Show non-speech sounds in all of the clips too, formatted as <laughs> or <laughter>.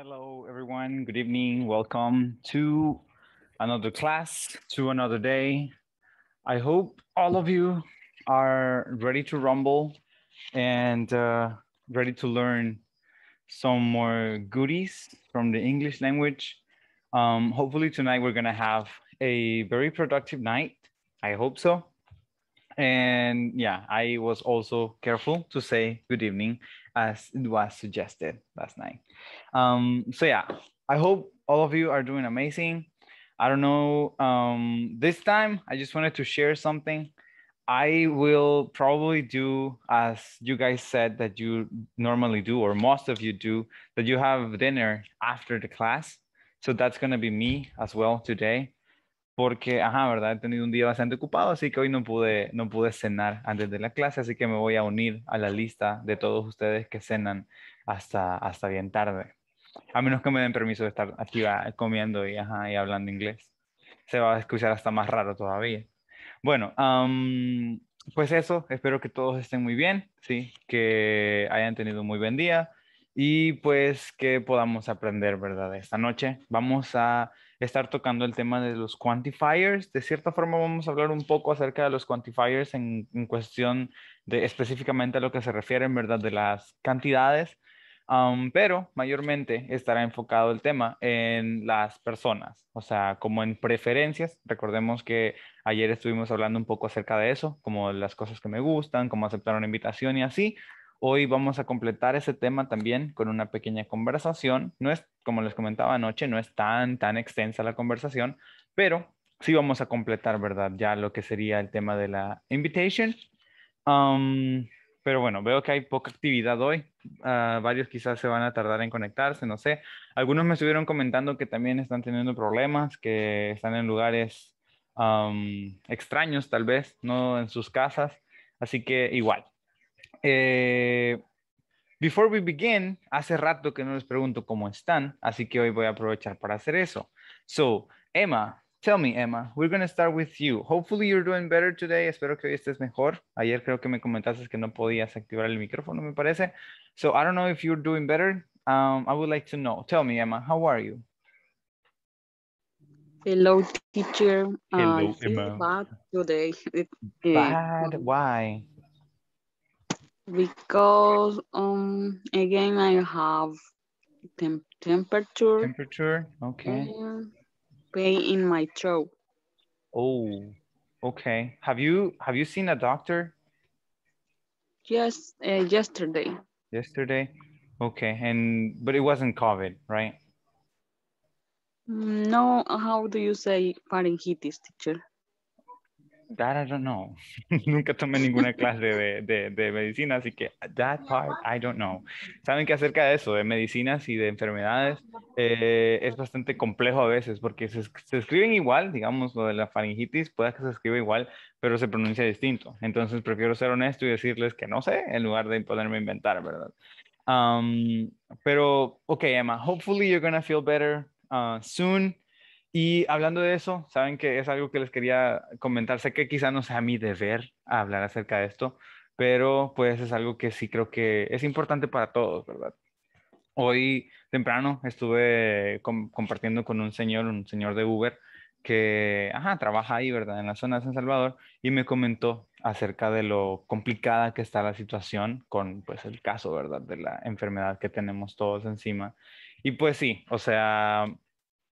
Hello, everyone. Good evening. Welcome to another class, to another day. I hope all of you are ready to rumble and uh, ready to learn some more goodies from the English language. Um, hopefully, tonight we're going to have a very productive night. I hope so. And yeah, I was also careful to say good evening as it was suggested last night. Um, so yeah, I hope all of you are doing amazing. I don't know. Um, this time, I just wanted to share something. I will probably do as you guys said that you normally do, or most of you do, that you have dinner after the class. So that's going to be me as well today. porque, ajá, ¿verdad? He tenido un día bastante ocupado, así que hoy no pude, no pude cenar antes de la clase, así que me voy a unir a la lista de todos ustedes que cenan hasta, hasta bien tarde. A menos que me den permiso de estar aquí ah, comiendo y, y hablando inglés. Se va a escuchar hasta más raro todavía. Bueno, pues eso, espero que todos estén muy bien, sí, que hayan tenido un muy buen día y pues que podamos aprender, ¿verdad? Esta noche vamos a estar tocando el tema de los quantifiers. De cierta forma vamos a hablar un poco acerca de los quantifiers en, cuestión de específicamente a lo que se refiere, en verdad, de las cantidades, pero mayormente estará enfocado el tema en las personas, o sea, como en preferencias. Recordemos que ayer estuvimos hablando un poco acerca de eso, como las cosas que me gustan, cómo aceptar una invitación y así. Hoy vamos a completar ese tema también con una pequeña conversación. No es, como les comentaba anoche, no es tan, tan extensa la conversación, pero sí vamos a completar, ¿verdad? Ya lo que sería el tema de la invitation. Um, pero bueno, veo que hay poca actividad hoy. Ah, varios quizás se van a tardar en conectarse, no sé. Algunos me estuvieron comentando que también están teniendo problemas, que están en lugares um, extraños tal vez, no en sus casas. Así que igual, eh, before we begin, hace rato que no les pregunto cómo están, así que hoy voy a aprovechar para hacer eso. So, Emma, tell me, Emma, we're going to start with you. Hopefully you're doing better today. Espero que hoy estés mejor. Ayer creo que me comentaste que no podías activar el micrófono, me parece. So, I don't know if you're doing better. Um, I would like to know. Tell me, Emma, how are you? Hello, teacher. Hello, uh, Emma. Bad today. <laughs> Eh, bad? Why? Because um again I have tem temperature. Temperature, okay. Pain in my throat. Oh, okay. Have you have you seen a doctor? Yes, uh, yesterday. Yesterday, okay. And but it wasn't COVID, right? Mm, no, how do you say pharyngitis, teacher? that I don't know. <laughs> Nunca tomé ninguna clase de, de, de, medicina, así que that part I don't know. Saben que acerca de eso, de medicinas y de enfermedades, eh, es bastante complejo a veces porque se, escriben igual, digamos, lo de la faringitis, puede que se escriba igual, pero se pronuncia distinto. Entonces prefiero ser honesto y decirles que no sé en lugar de ponerme a inventar, ¿verdad? Um, pero, ok, Emma, hopefully you're to feel better uh, soon. Y hablando de eso, saben que es algo que les quería comentar. Sé que quizá no sea mi deber hablar acerca de esto, pero pues es algo que sí creo que es importante para todos, ¿verdad? Hoy temprano estuve compartiendo con un señor, un señor de Uber, que ajá, trabaja ahí, ¿verdad? En la zona de San Salvador, y me comentó acerca de lo complicada que está la situación con pues el caso, ¿verdad? De la enfermedad que tenemos todos encima. Y pues sí, o sea,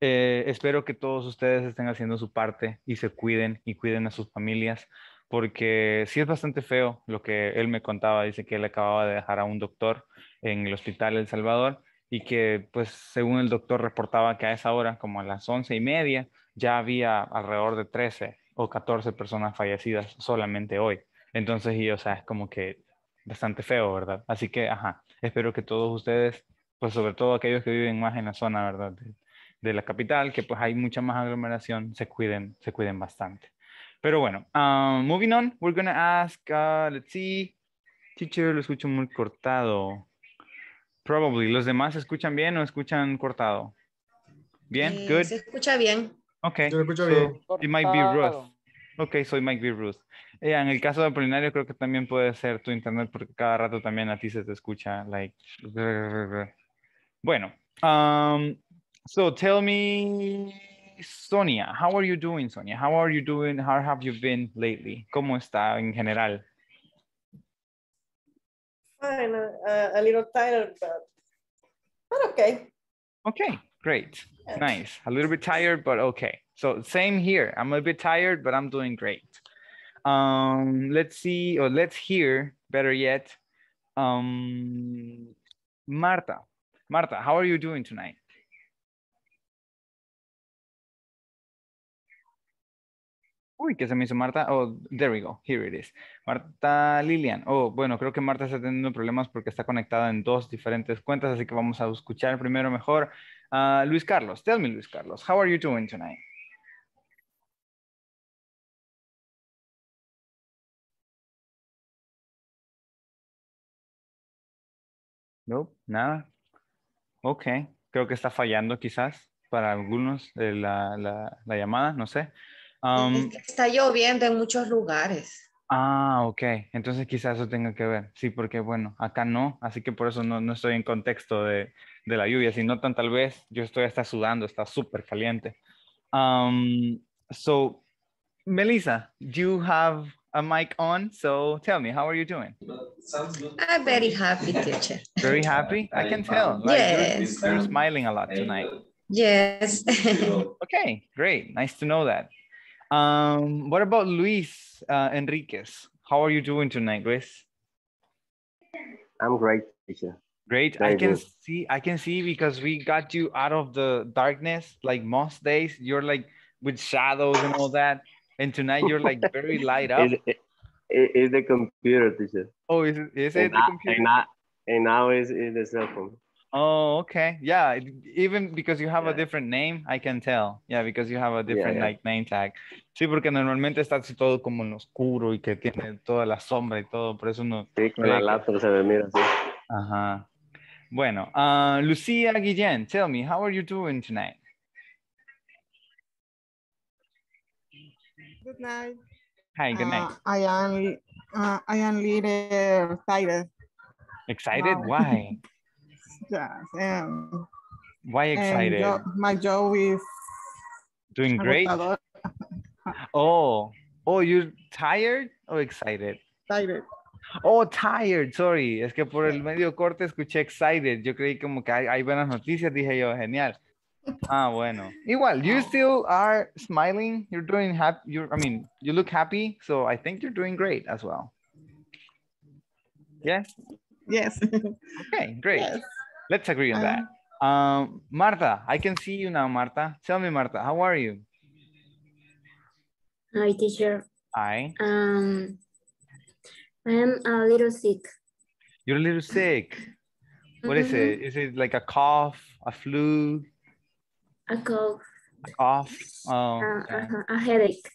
eh, espero que todos ustedes estén haciendo su parte y se cuiden y cuiden a sus familias, porque sí es bastante feo lo que él me contaba. Dice que él acababa de dejar a un doctor en el hospital El Salvador y que, pues, según el doctor reportaba que a esa hora, como a las once y media, ya había alrededor de 13 o 14 personas fallecidas solamente hoy. Entonces, y o sea, es como que bastante feo, ¿verdad? Así que, ajá, espero que todos ustedes, pues sobre todo aquellos que viven más en la zona, ¿verdad? de la capital, que pues hay mucha más aglomeración, se cuiden, se cuiden bastante. Pero bueno, ah, moving on, we're gonna ask, ah, let's see, teacher, lo escucho muy cortado. Probably, ¿los demás escuchan bien o escuchan cortado? Bien, good. Se escucha bien. Okay, se escucha bien. it might be rough. Ok, soy Mike B. Ruth. Eh, en el caso de Apolinario, creo que también puede ser tu internet, porque cada rato también a ti se te escucha, like. <laughs> Bueno, um, So tell me, Sonia, how are you doing, Sonia? How are you doing? How have you been lately? ¿Cómo está en general? Fine, uh, a little tired, but, but okay. Okay, great. Yeah. Nice. A little bit tired, but okay. So same here. I'm a bit tired, but I'm doing great. Um, let's see, or let's hear, better yet, um, Marta. Marta, how are you doing tonight? Uy, que se me hizo Marta. Oh, there we go. Here it is. Marta Lilian. Oh, bueno, creo que Marta está teniendo problemas porque está conectada en dos diferentes cuentas, así que vamos a escuchar primero mejor a Luis Carlos. Tell me, Luis Carlos, how are you doing tonight? No, nada. Ok, creo que está fallando quizás para algunos eh, la llamada, no sé está lloviendo en muchos lugares. Ah, ok. Entonces quizás eso tenga que ver. Sí, porque bueno, acá no, así que por eso no, no estoy en contexto de, de, la lluvia. Si notan, tal vez yo estoy hasta sudando, está súper caliente. Um, so, Melissa, you have a mic on, so tell me, how are you doing? I'm very happy, teacher. Very happy? I can tell. yes. You're, smiling a lot tonight. Yes. <laughs> okay, great. Nice to know that. Um, what about Luis uh, Enriquez? How are you doing tonight, Luis? I'm great, teacher. Great. Very I can good. see. I can see because we got you out of the darkness. Like most days, you're like with shadows and all that, and tonight you're like very <laughs> light up. Is it, it's the computer, teacher. Oh, is it? Is it and the I, computer? And, I, and now is it's the cell phone. Oh, okay. Yeah, even because you have a different name, I can tell. Yeah, because you have a different like name tag. Sí, porque normalmente está todo como en oscuro y que tiene toda la sombra y todo, por eso no. Sí, con la laptop se ve mira así. Ajá. Bueno, ah, Lucía Guillén, tell me, how are you doing tonight? Good night. Hi, good night. Uh, I am uh, I am little excited. Excited? Why? <laughs> yes. And why excited? And my job is doing great. <laughs> oh, oh, you're tired or oh, excited? Tired. Oh, tired, sorry. Es que por el medio corte escuché excited. Yo creí como que hay, hay buenas noticias, dije yo, genial. <laughs> Ah, bueno. Igual, you still are smiling. You're doing happy. You're, I mean, you look happy. So I think you're doing great as well. Yes? Yes. <laughs> okay, great. Yes. Let's agree on uh, um, that. Um, Marta, I can see you now, Marta. Tell me, Marta, how are you? Hi, teacher. Hi. Um, I'm a little sick. You're a little sick. What mm -hmm. is it? Mm-hmm. Is it like a cough, a flu? A cough. A cough. Oh, uh, okay. Uh-huh, a headache.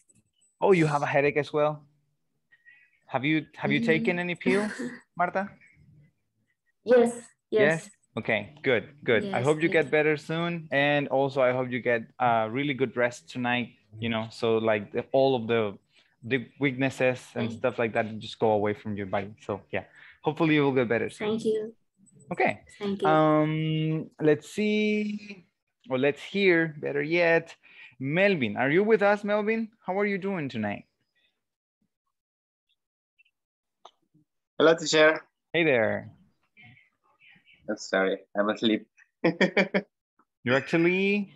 Oh, you have a headache as well. Have you have you mm -hmm. taken mm-hmm. any pill, <laughs> Marta? Yes, yes. Yes. Okay, good, good. Yes, I hope you get better soon. And also, I hope you get a uh, really good rest tonight, you know, so like the, all of the, the weaknesses and stuff like that just go away from your body. So, yeah, hopefully you will get better soon. Thank you. Okay. Thank you. Um, let's see, or well, let's hear better yet. Melvin, are you with us, Melvin? How are you doing tonight? Hello, teacher. Hey there sorry, I'm asleep. <laughs> You're actually.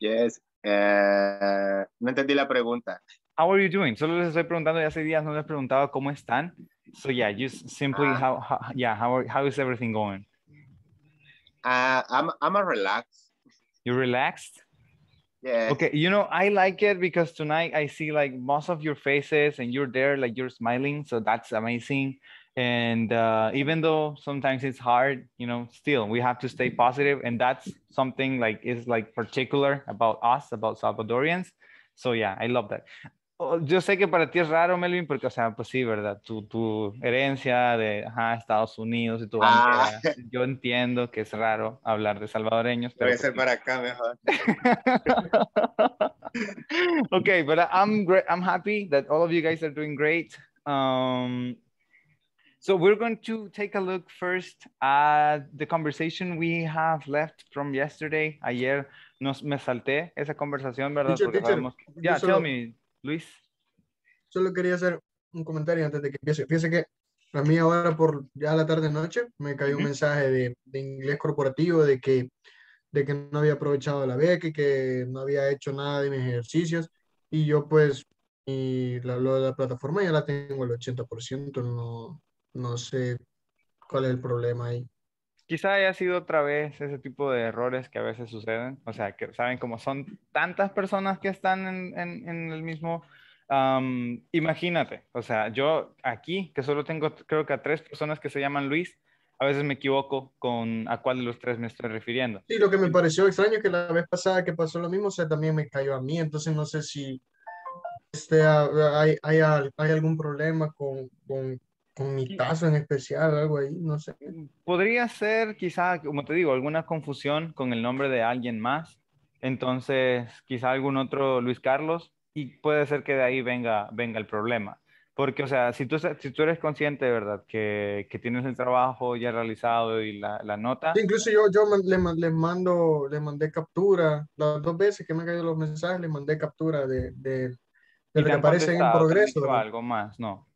Yes. Uh, no entendí la pregunta. How are you doing? Solo les estoy preguntando, ya hace días no les preguntaba cómo están. So yeah, just simply uh, how, how, yeah, how, are, how is everything going? Uh, I'm, I'm a relaxed. You're relaxed? Yeah. Okay, you know, I like it because tonight I see like most of your faces and you're there, like you're smiling. So that's amazing. And uh, even though sometimes it's hard, you know, still we have to stay positive, and that's something like is like particular about us, about Salvadorians. So yeah, I love that. Oh, yo sé que para ti es raro, Melvin, porque, o sea, pues sí, ¿verdad? Tu, tu herencia de Estados Unidos y tu ah. <laughs> Yo entiendo que es raro hablar de salvadoreños. Pero Puede ser pues para acá mejor. <laughs> Ok, pero I'm, I'm happy that all of you guys are doing great. Um, so we're going to take a look first at the conversation we have left from yesterday. Ayer nos, me salté esa conversación, ¿verdad? Teacher, porque teacher, me. Luis. Solo quería hacer un comentario antes de que empiece. Fíjense que a mí ahora por ya la tarde noche me cayó un mensaje de, inglés corporativo de que, de que no había aprovechado la beca y que no había hecho nada de mis ejercicios. Y yo pues, y la, lo de la plataforma ya la tengo el 80%, no, no sé cuál es el problema ahí quizá haya sido otra vez ese tipo de errores que a veces suceden. O sea, que saben cómo son tantas personas que están en, el mismo... imagínate, o sea, yo aquí, que solo tengo creo que a tres personas que se llaman Luis, a veces me equivoco con a cuál de los tres me estoy refiriendo. Sí, lo que me pareció extraño es que la vez pasada que pasó lo mismo, o sea, también me cayó a mí, entonces no sé si este, hay, hay algún problema con, con, mitazo en especial, algo ahí, no sé. Podría ser quizá, como te digo, alguna confusión con el nombre de alguien más. Entonces, quizá algún otro Luis Carlos y puede ser que de ahí venga, venga el problema. Porque, o sea, si tú, si tú eres consciente, ¿verdad? Que, que tienes el trabajo ya realizado y la, la nota. incluso yo, yo le mando, le mandé captura. Las dos veces que me han caído los mensajes, le mandé captura de, de, lo que aparece en progreso. Algo más, no.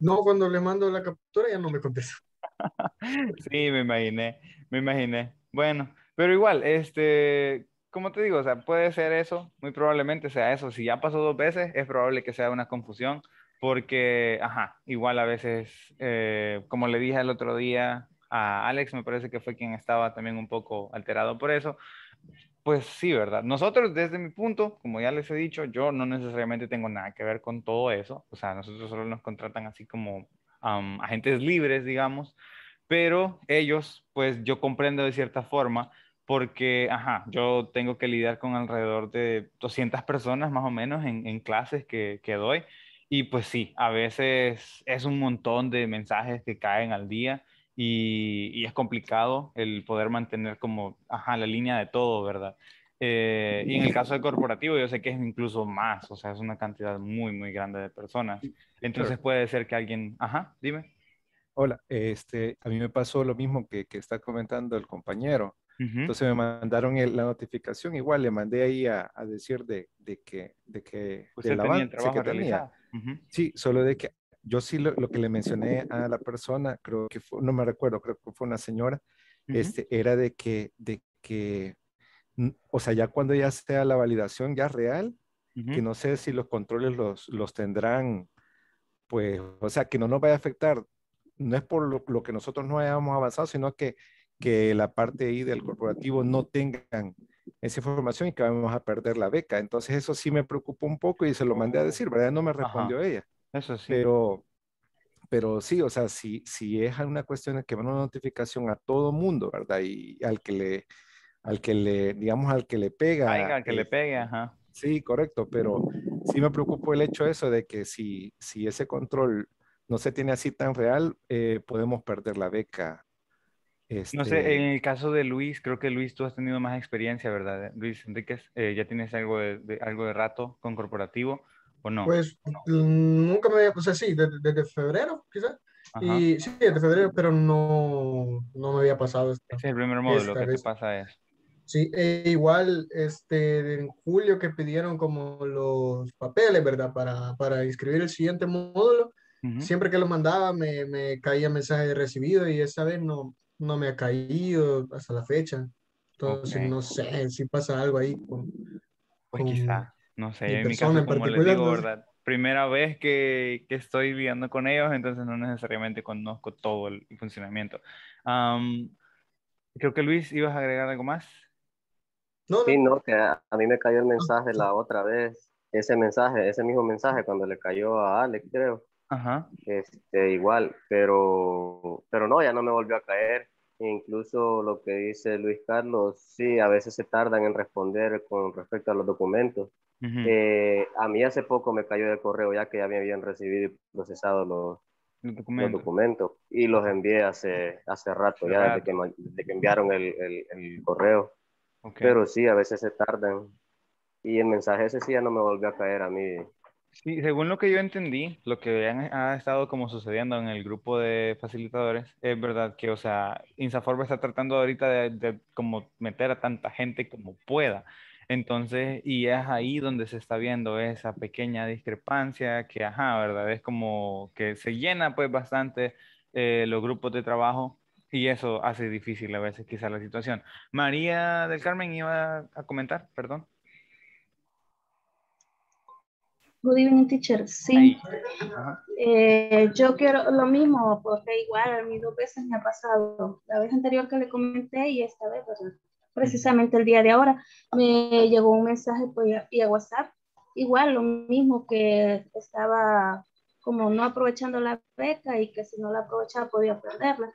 No, cuando le mando la captura ya no me contesta. <laughs> sí, me imaginé, me imaginé. Bueno, pero igual, este, como te digo, o sea, puede ser eso, muy probablemente sea eso. Si ya pasó dos veces, es probable que sea una confusión, porque, ajá, igual a veces, eh, como le dije el otro día a Alex, me parece que fue quien estaba también un poco alterado por eso, pues sí, ¿verdad? Nosotros desde mi punto, como ya les he dicho, yo no necesariamente tengo nada que ver con todo eso, o sea, nosotros solo nos contratan así como agentes libres, digamos, pero ellos, pues yo comprendo de cierta forma porque, ajá, yo tengo que lidiar con alrededor de 200 personas más o menos en, clases que doy y pues sí, a veces es un montón de mensajes que caen al día y, es complicado el poder mantener como, ajá, la línea de todo, ¿verdad? Eh, y en el caso del corporativo, yo sé que es incluso más, o sea, es una cantidad muy, muy grande de personas. Entonces puede ser que alguien, ajá, dime. Hola, este, a mí me pasó lo mismo que, que está comentando el compañero. Entonces me mandaron la notificación, igual le mandé ahí a, a decir de, de, que, de que, Usted del Sí, solo de que yo sí lo, que le mencioné a la persona, creo que fue, no me recuerdo, creo que fue una señora, este, era de que, de que, o sea, ya cuando ya sea la validación ya real, que no sé si los controles los, tendrán, pues, o sea, que no nos vaya a afectar, no es por lo, que nosotros no hayamos avanzado, sino que, que la parte ahí del corporativo no tengan esa información y que vamos a perder la beca. Entonces eso sí me preocupó un poco y se lo mandé a decir, ¿verdad? No me respondió ella. Eso sí. Pero, pero sí, o sea, si, si es una cuestión de que va una notificación a todo mundo, ¿verdad? Y al que le, al que le, digamos, al que le pega. al que le pegue, este, ajá. Sí, correcto, pero sí me preocupa el hecho eso de que si, si ese control no se tiene así tan real, eh, podemos perder la beca. No sé, en este el caso de Luis, creo que Luis, tú has tenido más experiencia, ¿verdad? Luis Enríquez, eh, ya tienes algo de, de, algo de rato con corporativo. Pues nunca me había, pasado así sí, desde, febrero quizás. Y sí, desde febrero, pero no, no me había pasado. Esta, el primer módulo que te pasa es. Sí, e igual este, en julio que pidieron como los papeles, ¿verdad? Para, para inscribir el siguiente módulo. Siempre que lo mandaba me, me, caía mensaje de recibido y esa vez no, no me ha caído hasta la fecha. Entonces, no sé si pasa algo ahí pues con, quizá. No sé, en, mi caso, como les digo, ¿verdad? Primera vez que, estoy viviendo con ellos, entonces no necesariamente conozco todo el funcionamiento. creo que Luis, ¿ibas a agregar algo más? Sí, no, que a, a mí me cayó el ah, mensaje la otra vez, ese mensaje, ese mismo mensaje cuando le cayó a Alex, creo. Ajá. Este, igual, pero, pero no, ya no me volvió a caer. E incluso lo que dice Luis Carlos, sí, a veces se tardan en responder con respecto a los documentos. Eh, a mí hace poco me cayó el correo ya que ya me habían recibido y procesado los, documentos. y los envié hace, hace rato, ya Desde, que, desde, enviaron el, correo. Pero sí, a veces se tardan. Y el mensaje ese sí ya no me volvió a caer a mí Sí, según lo que yo entendí, lo que ha estado como sucediendo en el grupo de facilitadores, es verdad que, o sea, Insaforbe está tratando ahorita de, de como meter a tanta gente como pueda. Entonces, y es ahí donde se está viendo esa pequeña discrepancia que, ajá, ¿verdad? Es como que se llena pues bastante eh, los grupos de trabajo y eso hace difícil a veces quizá la situación. María del Carmen iba a comentar, perdón. Good teacher. Sí. Eh, yo quiero lo mismo, porque igual a mí dos veces me ha pasado. La vez anterior que le comenté y esta vez, precisamente el día de ahora, me llegó un mensaje por pues, a WhatsApp. Igual lo mismo que estaba como no aprovechando la beca y que si no la aprovechaba podía perderla.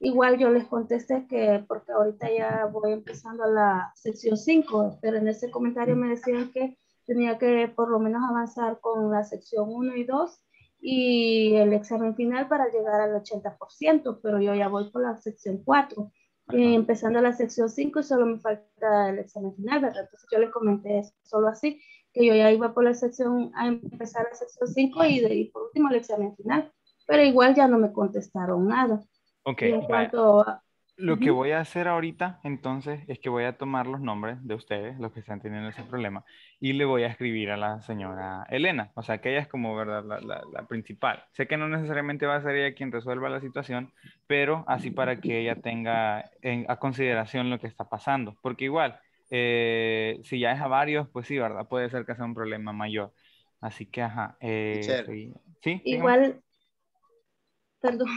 Igual yo les contesté que, porque ahorita ya voy empezando la sección 5, pero en ese comentario me decían que tenía que por lo menos avanzar con la sección 1 y 2 y el examen final para llegar al 80%, pero yo ya voy por la sección 4. Eh, empezando la sección 5 y solo me falta el examen final, ¿verdad? Entonces yo les comenté solo así, que yo ya iba por la sección, a empezar la sección 5 y, de, por último el examen final, pero igual ya no me contestaron nada. Ok, lo que voy a hacer ahorita, entonces, es que voy a tomar los nombres de ustedes, los que están teniendo ese problema, y le voy a escribir a la señora Elena. O sea, que ella es como, ¿verdad?, la, la, principal. Sé que no necesariamente va a ser ella quien resuelva la situación, pero así para que ella tenga en, a consideración lo que está pasando. Porque igual, eh, si ya es a varios, pues sí, ¿verdad? Puede ser que sea un problema mayor. Así que, ajá. Eh, sí, ¿sí? Igual, perdón.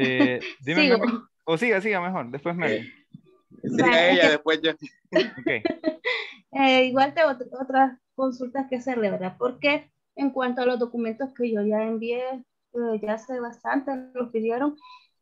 Eh, o siga, siga mejor, después me ella, después yo. <laughs> Eh, igual tengo otras consultas que hacer, ¿verdad? Porque en cuanto a los documentos que yo ya envié, eh, ya hace bastante, los pidieron.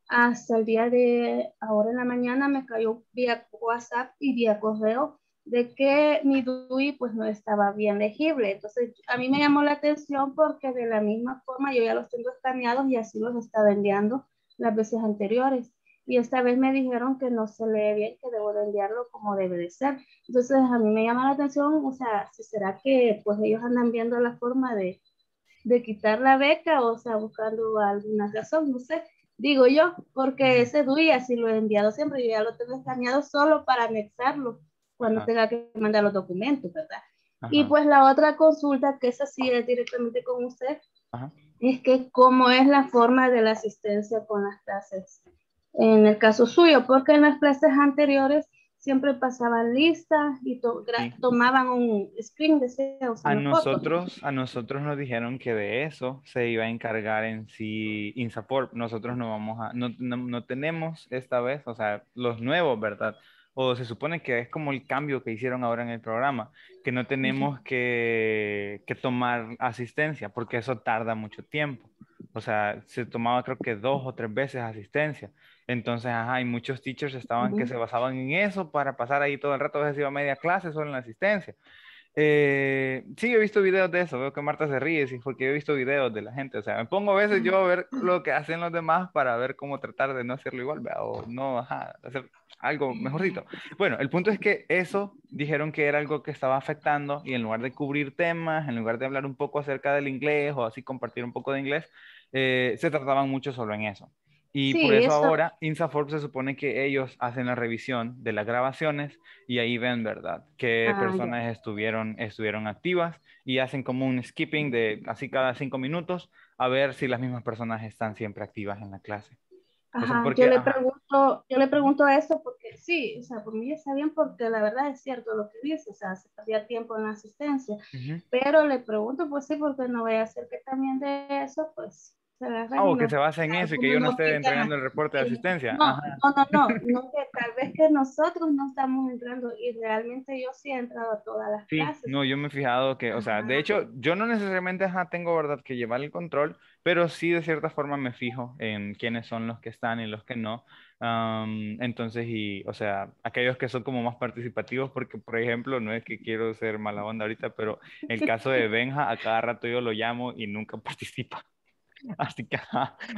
Hasta el día de ahora en la mañana me cayó vía WhatsApp y vía correo de que mi DUI pues no estaba bien legible. Entonces a mí me llamó la atención porque de la misma forma yo ya los tengo escaneados y así los estaba enviando las veces anteriores. Y esta vez me dijeron que no se lee bien, que debo de enviarlo como debe de ser. Entonces a mí me llama la atención, o sea, si será que pues ellos andan viendo la forma de, de quitar la beca o sea, buscando alguna razón, no sé. Digo yo, porque ese DUI si lo he enviado siempre, yo ya lo tengo escaneado solo para anexarlo cuando tenga que mandar los documentos, ¿verdad? Y pues la otra consulta, que esa sí es directamente con usted, es que cómo es la forma de la asistencia con las clases. En el caso suyo, porque en las clases anteriores siempre pasaban listas y tomaban un screen de o a nosotros a nosotros nos dijeron que de eso se iba a encargar en sí Insaporp nosotros no vamos a no, no, no tenemos esta vez o sea los nuevos verdad o se supone que es como el cambio que hicieron ahora en el programa, que no tenemos que, que tomar asistencia, porque eso tarda mucho tiempo. O sea, se tomaba creo que dos o tres veces asistencia. Entonces, ajá, y muchos teachers estaban que se basaban en eso para pasar ahí todo el rato, a veces iba media clase solo en la asistencia. Eh, sí, he visto videos de eso, veo que Marta se ríe, sí, porque he visto videos de la gente, o sea, me pongo a veces yo a ver lo que hacen los demás para ver cómo tratar de no hacerlo igual, o no, ajá, hacer algo mejorito. Bueno, el punto es que eso dijeron que era algo que estaba afectando y en lugar de cubrir temas, en lugar de hablar un poco acerca del inglés o así compartir un poco de inglés, eh, se trataban mucho solo en eso. Y por eso, ahora INSAFORM se supone que ellos hacen la revisión de las grabaciones y ahí ven, ¿verdad?, qué ah, personas estuvieron, estuvieron activas y hacen como un skipping de así cada cinco minutos a ver si las mismas personas están siempre activas en la clase yo, le pregunto, yo le pregunto eso porque sí, o sea, por mí está bien porque la verdad es cierto lo que dice, o sea, se perdía tiempo en la asistencia, pero le pregunto pues sí, porque no voy a hacer que también de eso, pues Ah, o que se basa en eso y que pues yo no esté entregando el reporte de asistencia. No, no, no, tal vez que nosotros no estamos entrando y realmente yo sí he entrado a todas las No, yo me he fijado que, o sea, de hecho, yo no necesariamente tengo, ¿verdad?, que llevar el control, pero sí de cierta forma me fijo en quiénes son los que están y los que no. entonces, y, o sea, aquellos que son como más participativos, porque, por ejemplo, no es que quiero ser mala onda ahorita, pero el <laughs> caso de Benja, a cada rato yo lo llamo y nunca <laughs> participa. Así que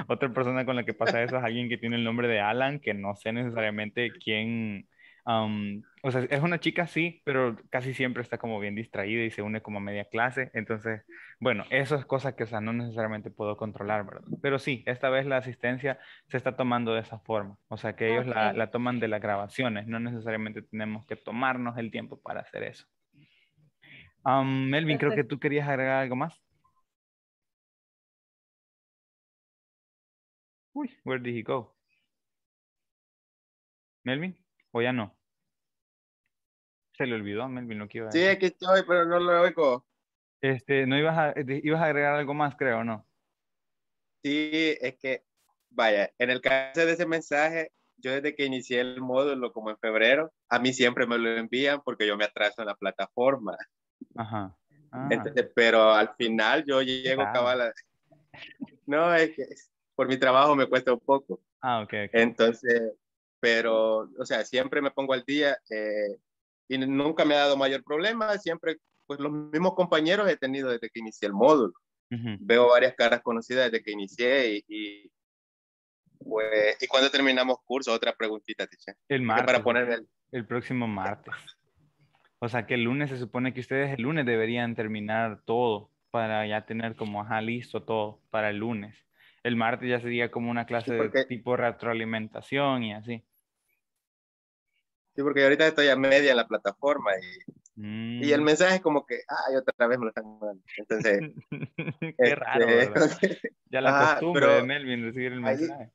otra persona con la que pasa eso es alguien que tiene el nombre de Alan, que no sé necesariamente quién... o sea, es una chica, sí, pero casi siempre está como bien distraída y se une como a media clase. Entonces, bueno, eso es cosa que, o sea, no necesariamente puedo controlar, ¿verdad? Pero sí, esta vez la asistencia se está tomando de esa forma. O sea, que ellos la, toman de las grabaciones. No necesariamente tenemos que tomarnos el tiempo para hacer eso. Melvin, creo que tú querías agregar algo más. where did he go? Melvin, o ya no. Se le olvidó a Melvin lo que Sí, aquí estoy, pero no lo oigo. Este, no ibas a, ibas a agregar algo más, creo, ¿no? Sí, es que, vaya, en el caso de ese mensaje, yo desde que inicié el módulo, como en febrero, a mí siempre me lo envían porque yo me atraso en la plataforma. Ajá. Ah. Este, pero al final yo llego a cabal. No, es que por mi trabajo me cuesta un poco. Ah, ok. okay. Entonces, pero, o sea, siempre me pongo al día eh, y nunca me ha dado mayor problema, siempre, pues los mismos compañeros he tenido desde que inicié el módulo. Veo varias caras conocidas desde que inicié y, pues, ¿y cuando terminamos curso? Otra preguntita, Ticha. El martes. Para poner el... el próximo martes. O sea, que el lunes se supone que ustedes el lunes deberían terminar todo para ya tener como, ajá, listo todo para el lunes el martes ya sería como una clase de tipo retroalimentación y así. Sí, porque ahorita estoy a media en la plataforma y, y el mm. mensaje es como que, ay, otra vez me lo están mandando. <laughs> qué este, raro. <laughs> ya la costumbre de Melvin recibir el mensaje.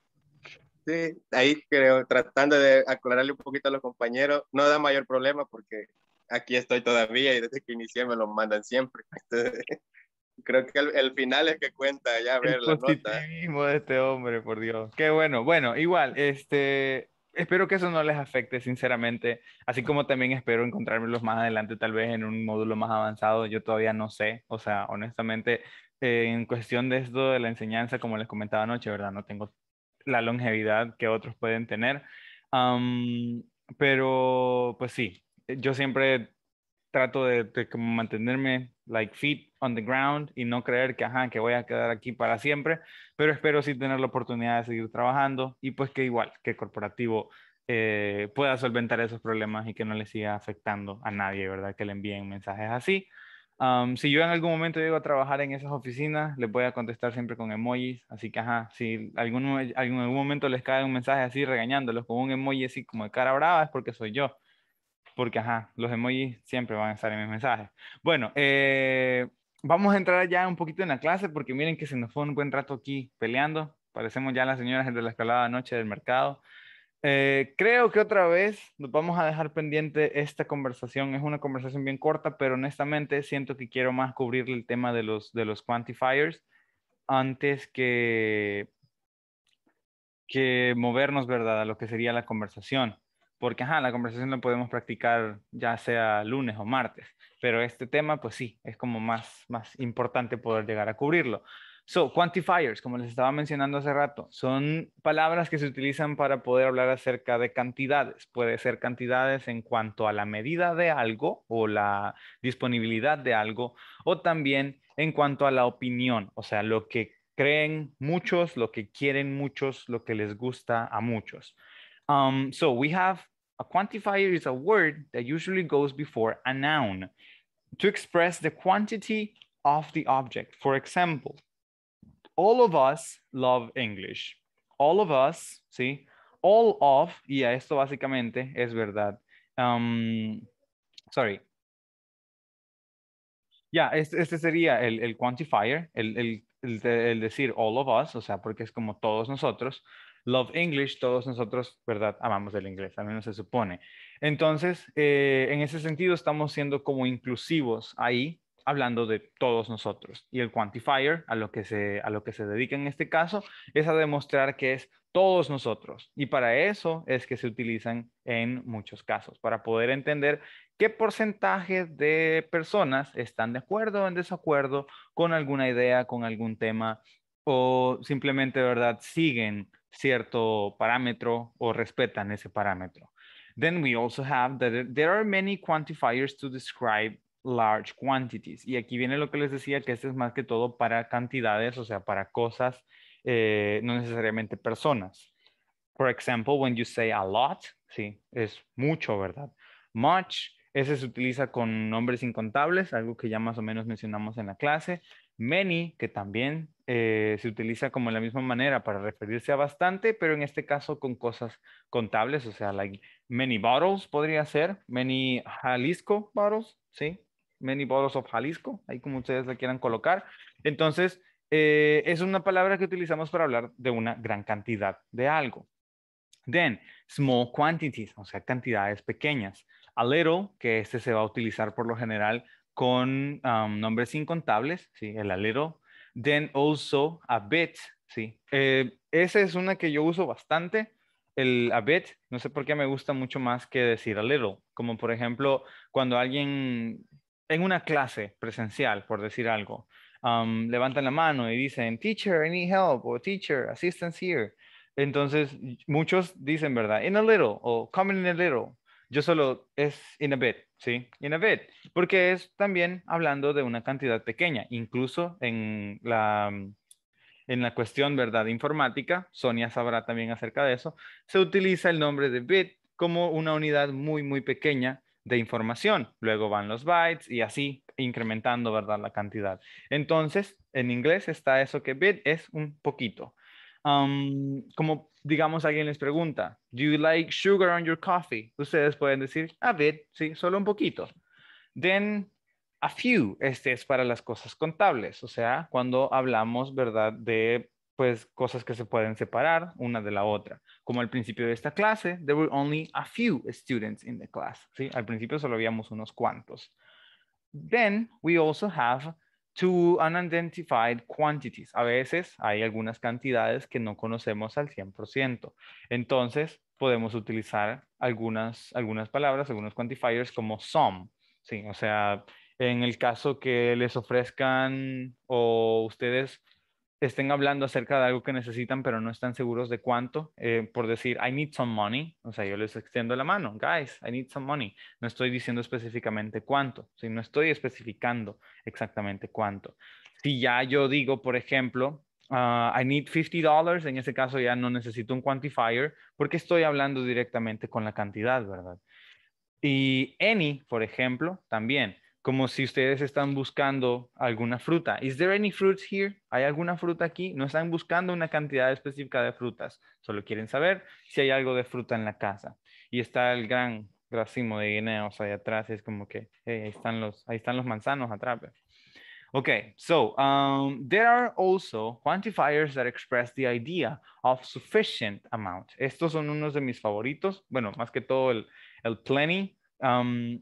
Sí, ahí creo, tratando de aclararle un poquito a los compañeros, no da mayor problema porque aquí estoy todavía y desde que inicié me lo mandan siempre. <laughs> Entonces, Creo que el, final es que cuenta ya ver el la nota. de este hombre, por Dios. Qué bueno. Bueno, igual, este, espero que eso no les afecte, sinceramente. Así como también espero encontrármelos más adelante, tal vez en un módulo más avanzado. Yo todavía no sé. O sea, honestamente, eh, en cuestión de esto de la enseñanza, como les comentaba anoche, ¿verdad? No tengo la longevidad que otros pueden tener. pero, pues sí, yo siempre trato de, de mantenerme like feet on the ground y no creer que, ajá, que voy a quedar aquí para siempre, pero espero sí tener la oportunidad de seguir trabajando y pues que igual, que el corporativo eh, pueda solventar esos problemas y que no le siga afectando a nadie, ¿verdad? Que le envíen mensajes así. Um, si yo en algún momento llego a trabajar en esas oficinas, les voy a contestar siempre con emojis, así que ajá, si algún, en algún momento les cae un mensaje así regañándolos con un emoji así como de cara brava es porque soy yo porque ajá, los emojis siempre van a estar en mis mensajes. Bueno, eh, vamos a entrar ya un poquito en la clase porque miren que se nos fue un buen rato aquí peleando. Parecemos ya las señoras de la escalada noche del mercado. Eh, creo que otra vez nos vamos a dejar pendiente esta conversación. Es una conversación bien corta, pero honestamente siento que quiero más cubrir el tema de los, de los quantifiers antes que, que movernos, ¿verdad?, a lo que sería la conversación porque ajá, la conversación la podemos practicar ya sea lunes o martes, pero este tema, pues sí, es como más, más importante poder llegar a cubrirlo. So, quantifiers, como les estaba mencionando hace rato, son palabras que se utilizan para poder hablar acerca de cantidades. Puede ser cantidades en cuanto a la medida de algo o la disponibilidad de algo, o también en cuanto a la opinión, o sea, lo que creen muchos, lo que quieren muchos, lo que les gusta a muchos. Um, so, we have A quantifier is a word that usually goes before a noun to express the quantity of the object. For example, all of us love English. All of us, see, All of, Yeah, esto básicamente es verdad. Um, sorry. yeah, este, este, sería el, el quantifier, el, el, el, decir all of us, o sea, porque es como todos nosotros. love English, todos nosotros, ¿verdad? Amamos el inglés, al menos se supone. Entonces, eh, en ese sentido, estamos siendo como inclusivos ahí, hablando de todos nosotros. Y el quantifier, a lo que se, a lo que se dedica en este caso, es a demostrar que es todos nosotros. Y para eso es que se utilizan en muchos casos, para poder entender qué porcentaje de personas están de acuerdo o en desacuerdo con alguna idea, con algún tema, o simplemente, ¿verdad?, siguen cierto parámetro o respetan ese parámetro. Then we also have that there are many quantifiers to describe large quantities. Y aquí viene lo que les decía, que este es más que todo para cantidades, o sea, para cosas, eh, no necesariamente personas. For example, when you say a lot, sí, es mucho, ¿verdad? Much, ese se utiliza con nombres incontables, algo que ya más o menos mencionamos en la clase. Many, que también eh, se utiliza como en la misma manera para referirse a bastante, pero en este caso con cosas contables, o sea, like many bottles podría ser, many Jalisco bottles, ¿sí? Many bottles of Jalisco, ahí como ustedes la quieran colocar. Entonces, eh, es una palabra que utilizamos para hablar de una gran cantidad de algo. Then, small quantities, o sea, cantidades pequeñas. A little, que este se va a utilizar por lo general con um, nombres incontables, ¿sí? el a little, then also a bit, ¿sí? Eh, esa es una que yo uso bastante, el a bit, no sé por qué me gusta mucho más que decir a little, como por ejemplo cuando alguien en una clase presencial, por decir algo, um, levantan la mano y dicen, teacher, I need help, o teacher, assistance here. Entonces, muchos dicen, ¿verdad? In a little, o come in a little, yo solo es in a bit, ¿sí? In a bit, porque es también hablando de una cantidad pequeña, incluso en la, mm, en la cuestión, ¿verdad? Informática, Sonia sabrá también acerca de eso, se utiliza el nombre de bit como una unidad muy, muy pequeña de información. Luego van los bytes y así incrementando, ¿verdad? La cantidad. Entonces, en inglés está eso que bit es un poquito. como digamos alguien les pregunta, do you like sugar on your coffee? Ustedes pueden decir, a bit, sí, solo un poquito. Then, a few, este es para las cosas contables, o sea, cuando hablamos, ¿verdad?, de pues cosas que se pueden separar una de la otra. Como al principio de esta clase, there were only a few students in the class, ¿sí? Al principio solo habíamos unos cuantos. Then, we also have to unidentified quantities. A veces hay algunas cantidades que no conocemos al 100%. Entonces, podemos utilizar algunas, algunas palabras, algunos quantifiers como some. Sí, o sea, en el caso que les ofrezcan o ustedes estén hablando acerca de algo que necesitan, pero no están seguros de cuánto, eh, por decir, I need some money, o sea, yo les extiendo la mano, guys, I need some money. No estoy diciendo específicamente cuánto, si no estoy especificando exactamente cuánto. Si ya yo digo, por ejemplo, ah, I need $50, en ese caso ya no necesito un quantifier porque estoy hablando directamente con la cantidad, ¿verdad? Y any, por ejemplo, también como si ustedes están buscando alguna fruta. Is there any fruits here? ¿Hay alguna fruta aquí? No están buscando una cantidad específica de frutas, solo quieren saber si hay algo de fruta en la casa. Y está el gran racimo de guineos ahí atrás, es como que ahí, están los, ahí están los manzanos atrás. Ok, so um, there are also quantifiers that express the idea of sufficient amount. Estos son unos de mis favoritos, bueno, más que todo el, el plenty. Um,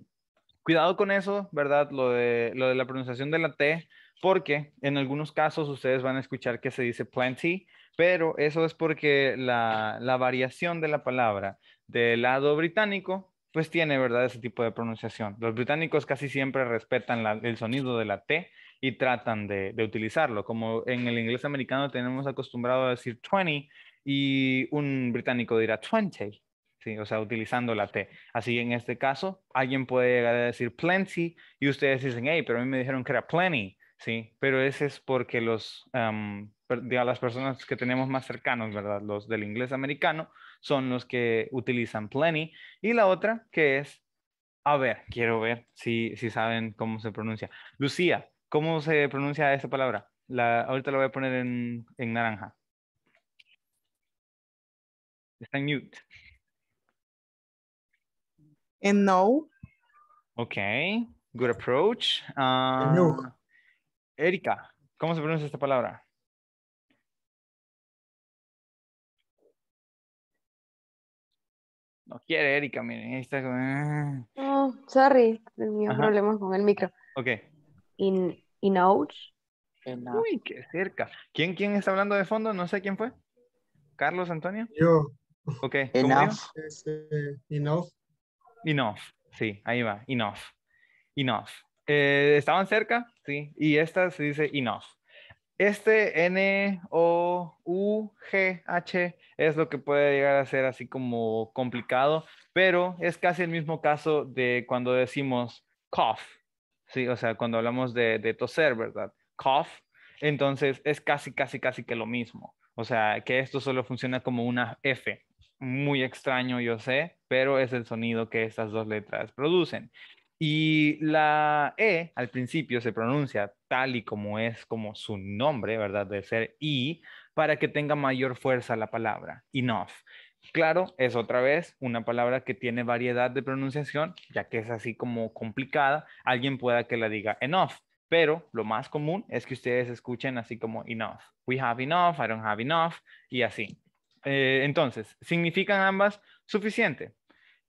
cuidado con eso, ¿verdad? Lo de, lo de la pronunciación de la T, porque en algunos casos ustedes van a escuchar que se dice plenty, pero eso es porque la, variación de la palabra del lado británico pues tiene, ¿verdad? Ese tipo de pronunciación. Los británicos casi siempre respetan el sonido de la T y tratan de, de, utilizarlo. Como en el inglés americano tenemos acostumbrado a decir 20 y un británico dirá 20, ¿sí? o sea, utilizando la T. Así en este caso, alguien puede llegar a decir plenty y ustedes dicen, hey, pero a mí me dijeron que era plenty, ¿sí? Pero ese es porque los, las personas que tenemos más cercanos, ¿verdad? Los del inglés americano son los que utilizan plenty. Y la otra que es, a ver, quiero ver si, saben cómo se pronuncia. Lucía, ¿cómo se pronuncia esta palabra? ahorita la voy a poner en, en naranja. Está en mute. En no. Okay, good approach. En ah, no. Erika, ¿cómo se pronuncia esta palabra? No quiere Erika, miren, está. Con... Ah. Oh, sorry, tenía problemas con el micro. Ok. In, in out. Uy, qué cerca. ¿Quién, ¿Quién está hablando de fondo? No sé quién fue. ¿Carlos Antonio? Yo. Ok. enough. Enough, sí, ahí va, enough, enough. Eh, ¿Estaban cerca? Sí, y esta se dice enough. Este N-O-U-G-H es lo que puede llegar a ser así como complicado, pero es casi el mismo caso de cuando decimos cough, sí, o sea, cuando hablamos de, de toser, ¿verdad? Cough, entonces es casi, casi, casi que lo mismo. O sea, que esto solo funciona como una F. Muy extraño, yo sé, pero es el sonido que estas dos letras producen. Y la E al principio se pronuncia tal y como es como su nombre, ¿verdad? De ser I, para que tenga mayor fuerza la palabra, enough. Claro, es otra vez una palabra que tiene variedad de pronunciación, ya que es así como complicada, alguien pueda que la diga enough, pero lo más común es que ustedes escuchen así como enough. We have enough, I don't have enough, y así. Eh, entonces, significan ambas suficiente,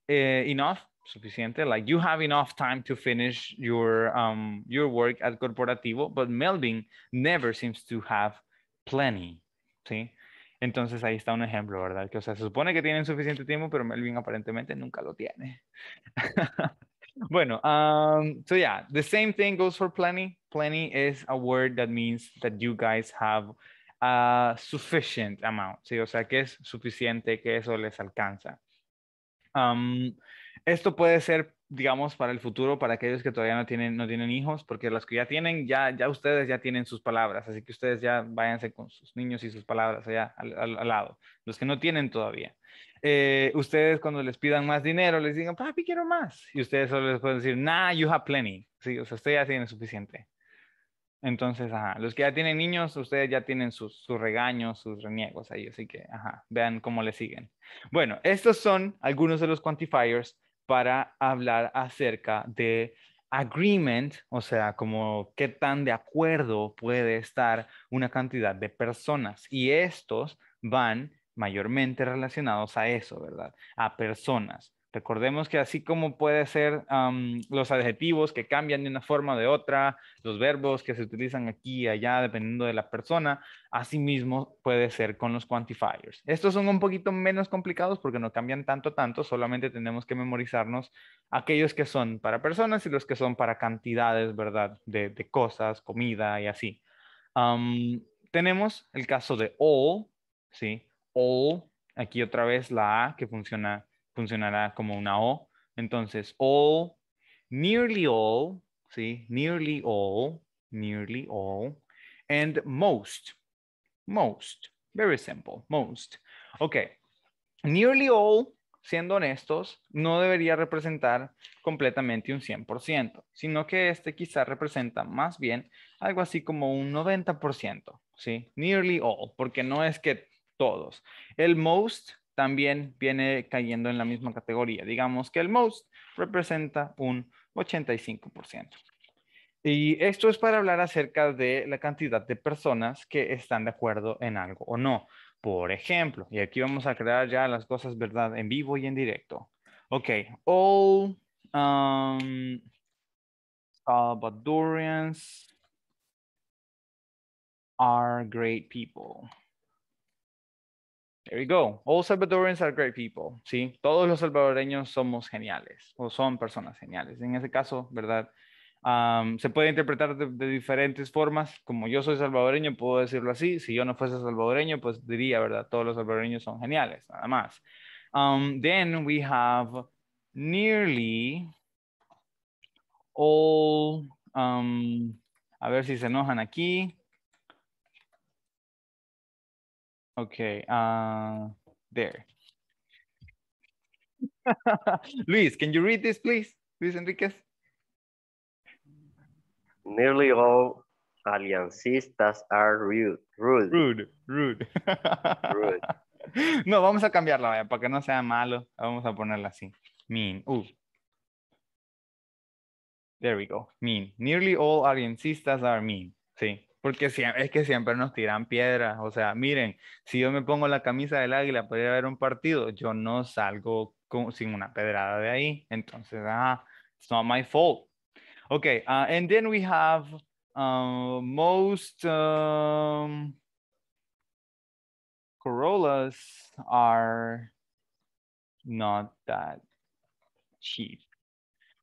eh, enough, suficiente, like you have enough time to finish your, um, your work at Corporativo, but Melvin never seems to have plenty, ¿sí? Entonces ahí está un ejemplo, ¿verdad? Que sea, se supone que tienen suficiente tiempo, pero Melvin aparentemente nunca lo tiene. <laughs> bueno, um, so yeah, the same thing goes for plenty. Plenty is a word that means that you guys have a sufficient amount, ¿sí? O sea, que es suficiente, que eso les alcanza esto puede ser, digamos, para el futuro, para aquellos que todavía no tienen, no tienen hijos, porque los que ya tienen, ya, ya ustedes ya tienen sus palabras, así que ustedes ya váyanse con sus niños y sus palabras allá al, lado, los que no tienen todavía. Eh, ustedes cuando les pidan más dinero, les digan, papi, quiero más. Y ustedes solo les pueden decir, nah, you have plenty. o sea, usted ya tiene suficiente. Entonces, los que ya tienen niños, ustedes ya tienen sus, regaños, sus reniegos ahí, así que, vean cómo le siguen. Bueno, estos son algunos de los quantifiers para hablar acerca de agreement, o sea, como qué tan de acuerdo puede estar una cantidad de personas. Y estos van mayormente relacionados a eso, ¿verdad? A personas. Recordemos que así como puede ser los adjetivos que cambian de una forma o de otra, los verbos que se utilizan aquí y allá dependiendo de la persona, así mismo puede ser con los quantifiers. Estos son un poquito menos complicados porque no cambian tanto, tanto, solamente tenemos que memorizarnos aquellos que son para personas y los que son para cantidades, ¿verdad? De, cosas, comida y así. tenemos el caso de all, ¿sí? All, aquí otra vez la A que funciona funcionará como una O. Entonces, all, nearly all, ¿sí? Nearly all, nearly all. And most, most. Very simple, most. Ok, nearly all, siendo honestos, no debería representar completamente un 100%, sino que este quizá representa más bien algo así como un 90%, ¿sí? Nearly all, porque no es que todos. El most también viene cayendo en la misma categoría. Digamos que el most representa un 85%. Y esto es para hablar acerca de la cantidad de personas que están de acuerdo en algo o no. Por ejemplo, y aquí vamos a crear ya las cosas, ¿verdad? En vivo y en directo. Ok, all um, Salvadorians are great people. There we go. All Salvadorans are great people, ¿sí? Todos los salvadoreños somos geniales o son personas geniales. En ese caso, ¿verdad? se puede interpretar de, diferentes formas. Como yo soy salvadoreño, puedo decirlo así. Si yo no fuese salvadoreño, pues diría, ¿verdad? Todos los salvadoreños son geniales, nada más. then we have nearly all. a ver si se enojan aquí. Okay, uh, there. <laughs> Luis, can you read this, please? Luis Enriquez. Nearly all aliancistas are rude. Rude. Rude. <laughs> No, vamos a cambiarla, vaya, para que no sea malo. Vamos a ponerla así. Mean. There we go. Mean. Nearly all aliancistas are mean. Sí. Porque es que siempre nos tiran piedras. O sea, miren, si yo me pongo la camisa del águila podría haber un partido, yo no salgo sin una pedrada de ahí. Entonces, ah, it's not my fault. OK. Ah, and then we have ah, most um, Corollas are not that cheap.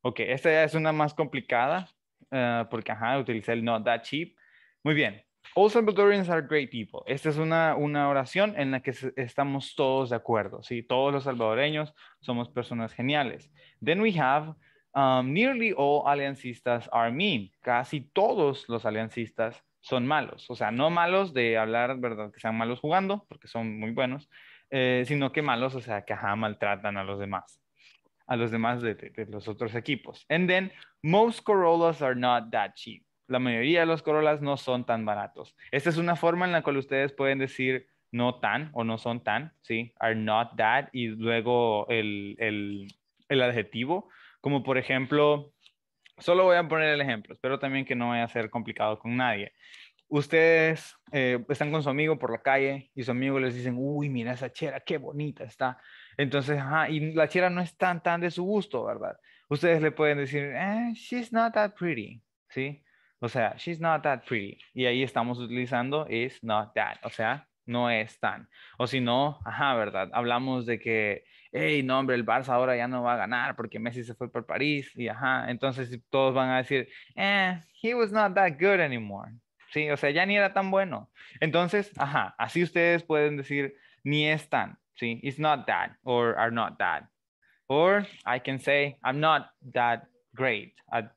Ok, esta es una más complicada eh, porque, ajá, utilicé el not that cheap. Muy bien. All Salvadorians are great people. Esta es una, oración en la que estamos todos de acuerdo, ¿sí? Todos los salvadoreños somos personas geniales. Then we have um, nearly all aliancistas are mean. Casi todos los aliancistas son malos. O sea, no malos de hablar, ¿verdad? Que sean malos jugando, porque son muy buenos, eh, sino que malos, o sea, que maltratan a los demás, a los demás de, de los otros equipos. And then, most Corollas are not that cheap la mayoría de los corolas no son tan baratos. Esta es una forma en la cual ustedes pueden decir no tan o no son tan, ¿sí? Are not that y luego el, el, el adjetivo, como por ejemplo, solo voy a poner el ejemplo, espero también que no vaya a ser complicado con nadie. Ustedes eh, están con su amigo por la calle y su amigo les dicen, uy, mira esa chera, qué bonita está. Entonces, ajá, y la chera no es tan, tan de su gusto, ¿verdad? Ustedes le pueden decir, eh, she's not that pretty, ¿sí? O sea, she's not that pretty. Y ahí estamos utilizando is not that. O sea, no es tan. O si no, ajá, ¿verdad? Hablamos de que, hey, no, hombre, el Barça ahora ya no va a ganar porque Messi se fue por París. Y ajá, entonces todos van a decir, eh, he was not that good anymore. Sí, o sea, ya ni era tan bueno. Entonces, ajá, así ustedes pueden decir, ni es tan. Sí, it's not that or are not that. Or I can say, I'm not that great at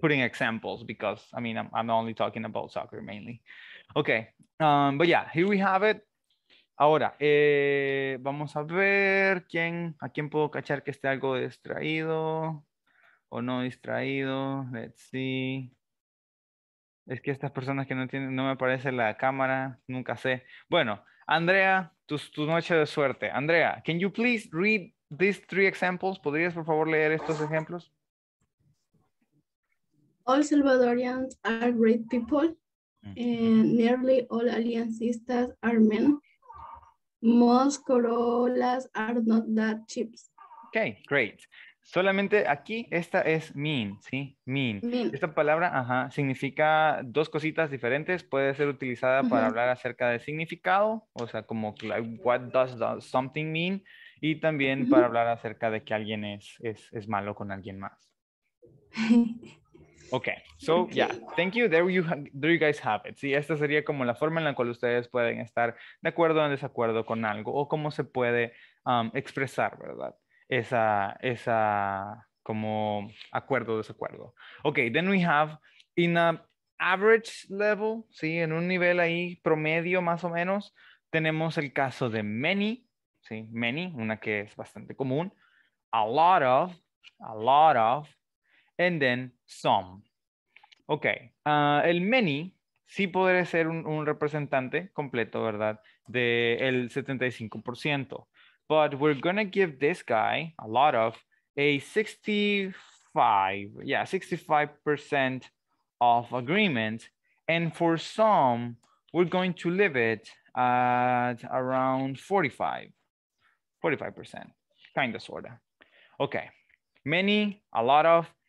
putting examples because I mean, I'm, I'm only talking about soccer mainly. Okay, um, but yeah, here we have it. Ahora, eh, vamos a ver quién, a quién puedo cachar que esté algo distraído o no distraído. Let's see. Es que estas personas que no tienen, no me aparece la cámara, nunca sé. Bueno, Andrea, tu, tu noche de suerte. Andrea, can you please read these three examples? ¿Podrías por favor leer estos ejemplos? All Salvadorians are great people, and mm. eh, nearly all aliancistas are men. Most are not that cheap. Okay, great. Solamente aquí esta es mean, ¿sí? Mean. Esta palabra ajá, significa dos cositas diferentes. Puede ser utilizada para hablar acerca de significado, o sea, como what does something mean, y también para hablar acerca de que alguien es, es, es malo con alguien más. <laughs> Okay, so yeah, thank you. There you, there you guys have it. Sí, esta sería como la forma en la cual ustedes pueden estar de acuerdo o en desacuerdo con algo o cómo se puede um, expresar, ¿verdad? Esa, esa como acuerdo o desacuerdo. Okay, then we have in a average level, sí, en un nivel ahí promedio más o menos, tenemos el caso de many, sí, many, una que es bastante común, a lot of, a lot of, and then some. Ok, uh, el many sí podría ser un, un representante completo, ¿verdad? Del de 75%. But we're going to give this guy, a lot of, a 65, yeah, 65% of agreement. And for some, we're going to leave it at around 45, 45%, kind of, sort of. Okay, many, a lot of,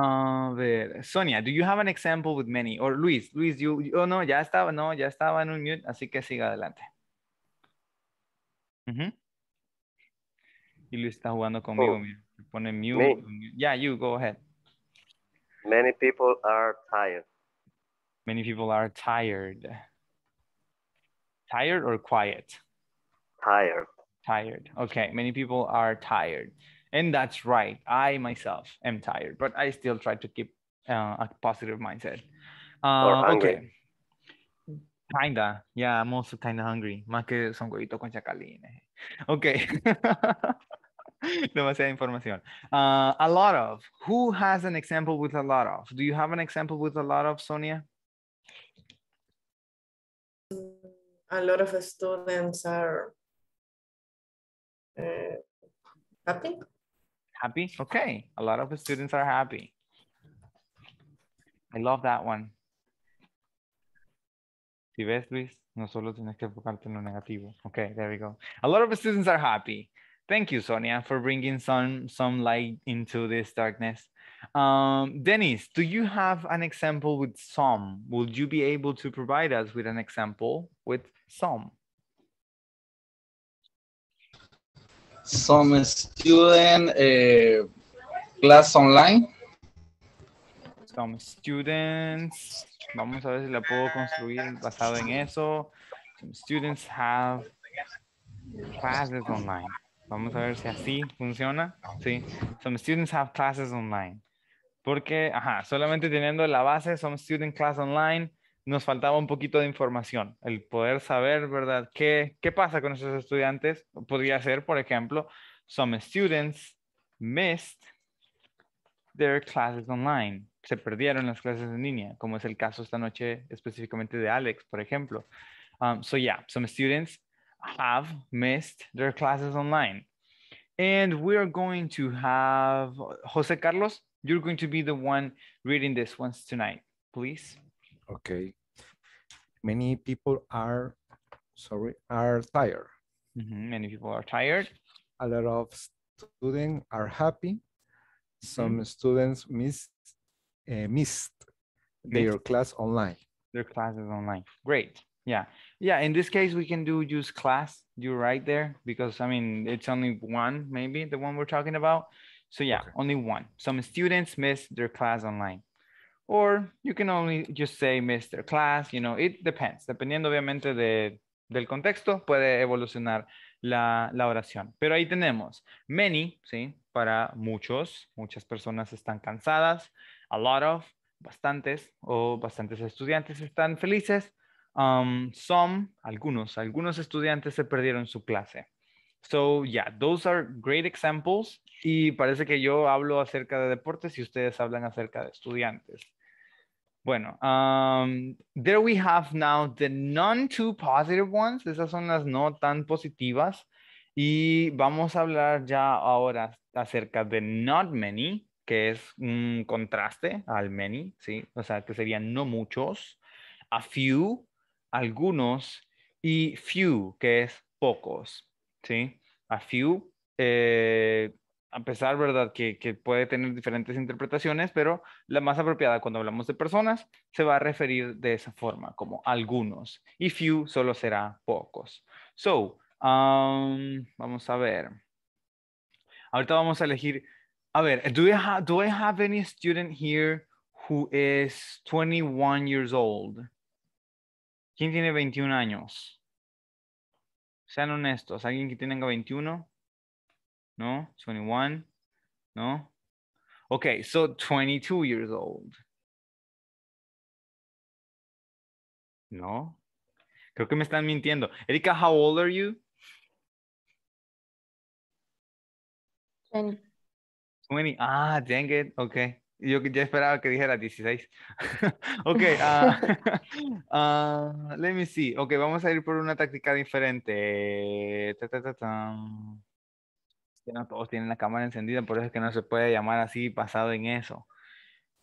A ver, Sonia, do you have an example with many? Or Luis, Luis, you, oh no, ya estaba, no, ya estaba en un mute, así que siga adelante. Y Luis está jugando conmigo, oh. Pone mute. Yeah, you, go ahead. Many people are tired. Many people are tired. Tired or quiet? Tired. Tired, okay. Many people are tired. and that's right i myself am tired but i still try to keep uh, a positive mindset uh, okay kinda yeah i'm also kinda hungry más que sanguito con chacalines okay <laughs> demasiada información uh, a lot of who has an example with a lot of do you have an example with a lot of sonia a lot of students are uh, happy Happy? Okay. A lot of students are happy. I love that one. Si ves, Luis, no solo tienes que enfocarte en lo negativo. Okay, there we go. A lot of students are happy. Thank you, Sonia, for bringing some, some light into this darkness. Um, Dennis, do you have an example with some? Would you be able to provide us with an example with some? some student eh, class online. Some students, vamos a ver si la puedo construir basado en eso. Some students have classes online. Vamos a ver si así funciona. Sí, some students have classes online. Porque, ajá, solamente teniendo la base, some student class online, nos faltaba un poquito de información, el poder saber, ¿verdad? ¿Qué, pasa con esos estudiantes? Podría ser, por ejemplo, some students missed their classes online. Se perdieron las clases en línea, como es el caso esta noche específicamente de Alex, por ejemplo. Um, so yeah, some students have missed their classes online. And we are going to have, Jose Carlos, you're going to be the one reading this once tonight, please. Okay. Many people are, sorry, are tired. Mm -hmm. Many people are tired. A lot of students are happy. Some mm -hmm. students miss, uh, missed their missed. class online. Their classes online. Great. Yeah. Yeah. In this case, we can do use class. You're right there because I mean, it's only one, maybe the one we're talking about. So yeah, okay. only one. Some students miss their class online. or you can only just say Mr. Class, you know, it depends. Dependiendo obviamente de, del contexto, puede evolucionar la, la, oración. Pero ahí tenemos many, ¿sí? Para muchos, muchas personas están cansadas, a lot of, bastantes o bastantes estudiantes están felices. Um, some, algunos, algunos estudiantes se perdieron su clase. So, yeah, those are great examples. Y parece que yo hablo acerca de deportes y ustedes hablan acerca de estudiantes. Bueno, um, there we have now the non too positive ones. Esas son las no tan positivas. Y vamos a hablar ya ahora acerca de not many, que es un contraste al many, ¿sí? O sea, que serían no muchos, a few, algunos, y few, que es pocos, ¿sí? A few eh, a pesar, ¿verdad?, que, puede tener diferentes interpretaciones, pero la más apropiada cuando hablamos de personas se va a referir de esa forma, como algunos. Y few solo será pocos. So, um, vamos a ver. Ahorita vamos a elegir. A ver, do, do I have any student here who is 21 years old? ¿Quién tiene 21 años? Sean honestos, ¿alguien que tenga 21? No, 21. No. Okay, so 22 years old. No. Creo que me están mintiendo. Erika, how old are you? 20. 20. Ah, dang it. Okay. Yo ya esperaba que dijera 16. <laughs> ok, ah, <laughs> ah, let me see. Ok, vamos a ir por una táctica diferente. Ta, no todos tienen la cámara encendida, por eso es que no se puede llamar así basado en eso.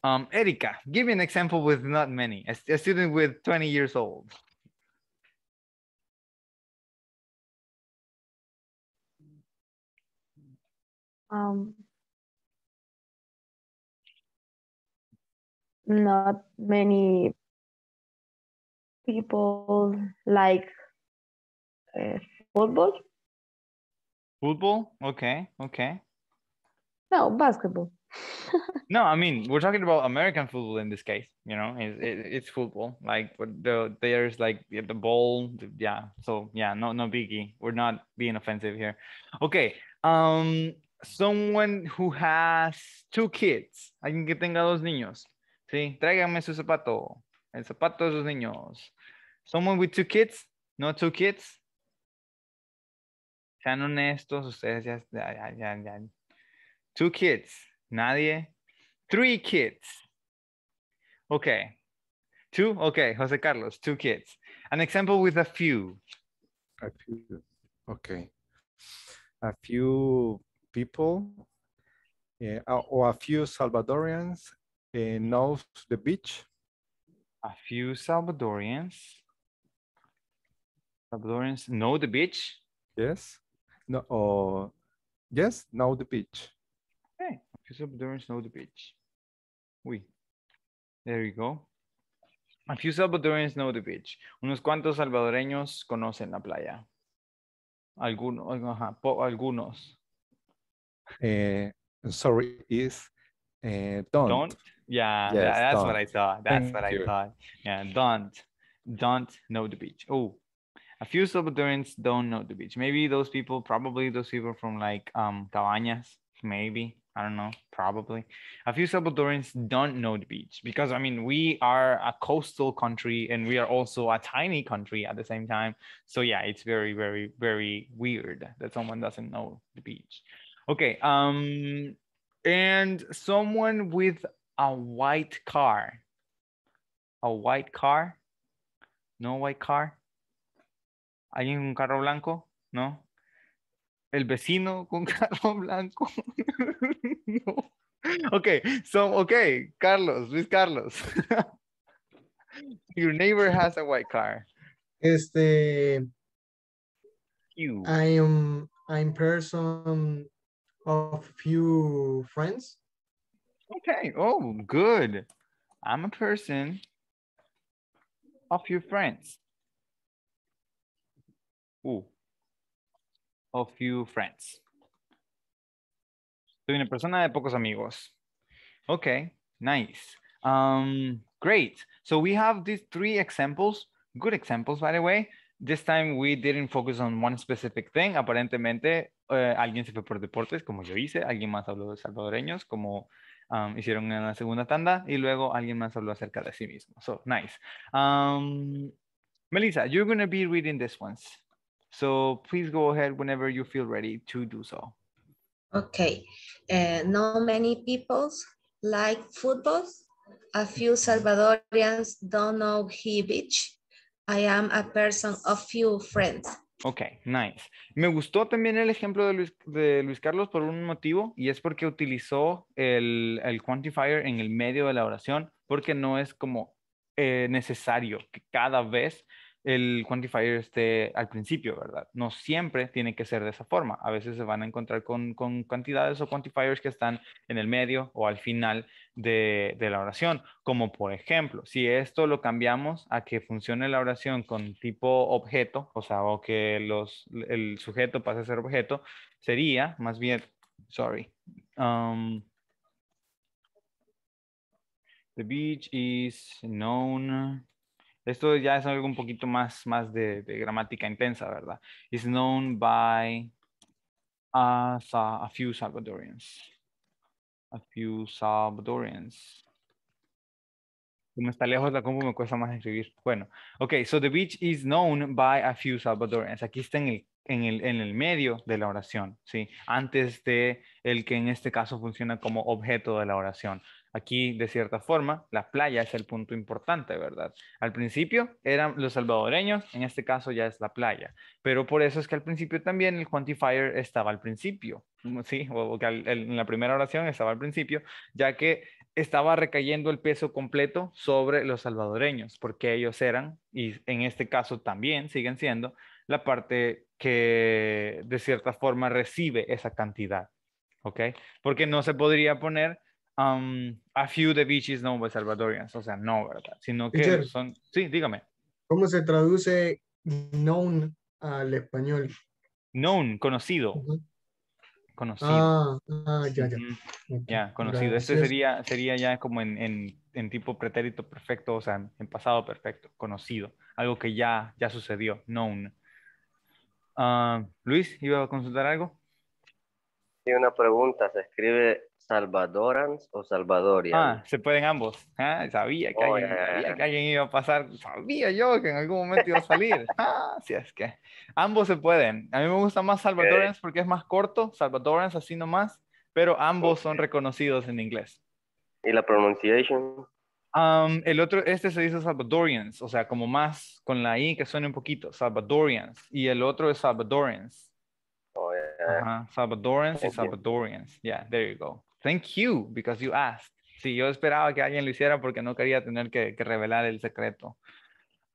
Um, Erika, give me an example with not many. A, student with 20 years old. Um, not many people like eh, football. Football? Okay, okay. No, basketball. <laughs> no, I mean we're talking about American football in this case. You know, it's, it's football. Like the there's like the ball. Yeah. So yeah, no no biggie. We're not being offensive here. Okay. Um, someone who has two kids. Alguien que tenga dos niños. Sí. Tráigame su zapato. El zapato de sus niños. Someone with two kids. No two kids sean honestos, ustedes ya, ya, ya, ya. Two kids, nadie. Three kids. Okay. Two, okay, Jose Carlos, two kids. An example with a few. A few, okay. A few people yeah, or a few Salvadorians uh, the beach. A few Salvadorians. Salvadorians know the beach. Yes. No, oh, yes, now the beach. Okay, a few Durance, know the beach. Oui. There you go. A few Salvadorians know the beach. Unos cuantos salvadoreños conocen la playa. Algunos, ajá, po, algunos. Eh, sorry, is eh, don't. Don't? Yeah, yes, that, that's don't. what I thought. That's Thank what I thought. Yeah, don't. Don't know the beach. Oh, a few Salvadorans don't know the beach. Maybe those people, probably those people from like um, Cabañas, maybe. I don't know, probably. A few Salvadorans don't know the beach because, I mean, we are a coastal country and we are also a tiny country at the same time. So, yeah, it's very, very, very weird that someone doesn't know the beach. Okay. Um, and someone with a white car. A white car? No white car? hay un carro blanco, ¿no? El vecino con <laughs> carro blanco. <laughs> no. Ok, so, ok, Carlos, Luis Carlos. <laughs> Your neighbor has a white car. Este. You. I am I'm person of few friends. Okay. Oh, good. I'm a person of few friends. who? a few friends. Soy una persona de pocos amigos. Okay, nice. Um, great. So we have these three examples, good examples, by the way. This time we didn't focus on one specific thing. Aparentemente, eh, alguien se fue por deportes, como yo hice. Alguien más habló de salvadoreños, como um, hicieron en la segunda tanda. Y luego alguien más habló acerca de sí mismo. So, nice. Um, Melissa, you're going to be reading these ones. So please go ahead whenever you feel ready to do so. Okay, eh, no many people like football. A few Salvadorians don't know he beach. I am a person of few friends. Okay, nice. Me gustó también el ejemplo de Luis, de Luis Carlos por un motivo y es porque utilizó el, quantifier en el medio de la oración porque no es como eh, necesario que cada vez el quantifier esté al principio, ¿verdad? No siempre tiene que ser de esa forma. A veces se van a encontrar con, con cantidades o quantifiers que están en el medio o al final de, de, la oración. Como por ejemplo, si esto lo cambiamos a que funcione la oración con tipo objeto, o sea, o que los, el sujeto pase a ser objeto, sería más bien, sorry, um, the beach is known esto ya es algo un poquito más, más de, gramática intensa, ¿verdad? Is known by a few Salvadorians. A few Salvadorians. Como está lejos la compu, me cuesta más escribir. Bueno, ok, so the beach is known by a few Salvadorians. Aquí está en el, en el, en el medio de la oración, ¿sí? Antes de el que en este caso funciona como objeto de la oración. Aquí, de cierta forma, la playa es el punto importante, ¿verdad? Al principio eran los salvadoreños, en este caso ya es la playa, pero por eso es que al principio también el quantifier estaba al principio, ¿sí? O que en la primera oración estaba al principio, ya que estaba recayendo el peso completo sobre los salvadoreños, porque ellos eran, y en este caso también siguen siendo, la parte que de cierta forma recibe esa cantidad. ¿ok? Porque no se podría poner um, a few the beaches known by pues, salvadorians, o sea, no, ¿verdad? Sino que son, sí, dígame. ¿Cómo se traduce known al español? Known, conocido. Conocido. Ah, ah, ya, ya. Ya, conocido. Este sería, sería ya como en, tipo pretérito perfecto, o sea, en pasado perfecto, conocido. Algo que ya, ya sucedió, known. Ah, Luis, ¿iba a consultar algo? Sí, una pregunta. ¿Se escribe salvadorans o salvadorians. Ah, se pueden ambos. Ah, sabía, oh, que alguien, iba a pasar, sabía yo que en algún momento iba a salir. <laughs> ah, es que ambos se pueden. A mí me gusta más salvadorans porque es más corto, salvadorans así nomás, pero ambos son reconocidos en inglés. ¿Y la pronunciación? el otro, este se dice salvadorians, o sea, como más con la i que suena un poquito, salvadorians. Y el otro es salvadorians. Oh, salvadorans y salvadorians. Yeah, there you go. Thank you because you asked. sí, yo esperaba que alguien lo hiciera porque no quería tener que, revelar el secreto.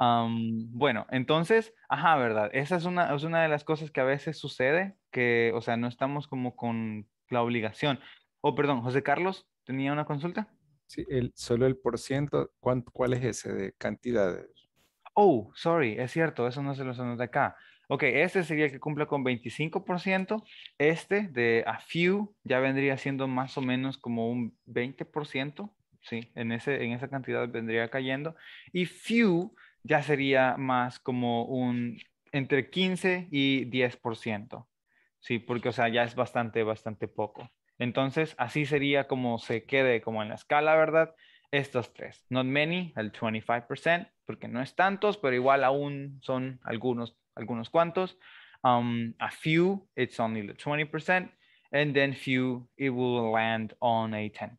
Um, bueno, entonces, ajá, ¿verdad? Esa es una, es una de las cosas que a veces sucede, que, o sea, no estamos como con la obligación. Oh, perdón, José Carlos, ¿tenía una consulta? Sí, el, solo el por ciento, ¿cuál es ese de cantidades? Oh, sorry, es cierto, eso no se los de acá. Ok, este sería que cumple con 25%. Este de a few ya vendría siendo más o menos como un 20%. Sí, en, ese, en esa cantidad vendría cayendo. Y few ya sería más como un entre 15 y 10%. Sí, porque o sea, ya es bastante, bastante poco. Entonces, así sería como se quede como en la escala, ¿verdad? Estos tres. Not many, el 25%, porque no es tantos, pero igual aún son algunos algunos cuantos. Um, a few, it's only 20%, and then few, it will land on a 10%.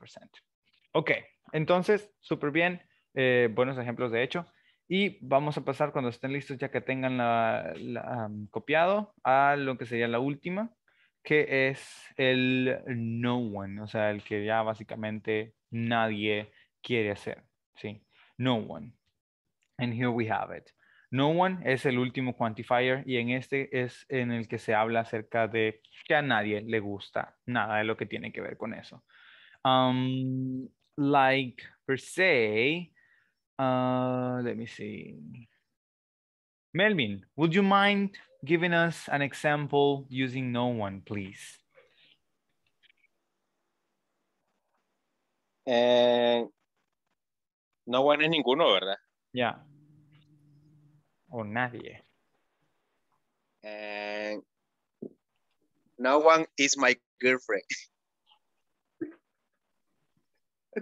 Ok, entonces, súper bien, eh, buenos ejemplos de hecho. Y vamos a pasar cuando estén listos, ya que tengan la, um, copiado, a lo que sería la última, que es el no one, o sea, el que ya básicamente nadie quiere hacer, ¿sí? No one. And here we have it. No one es el último quantifier y en este es en el que se habla acerca de que a nadie le gusta nada de lo que tiene que ver con eso. Um, like per se, uh, let me see. Melvin, would you mind giving us an example using no one, please? Eh, no one es ninguno, ¿verdad? Yeah o nadie? Eh, no one is my girlfriend. <laughs>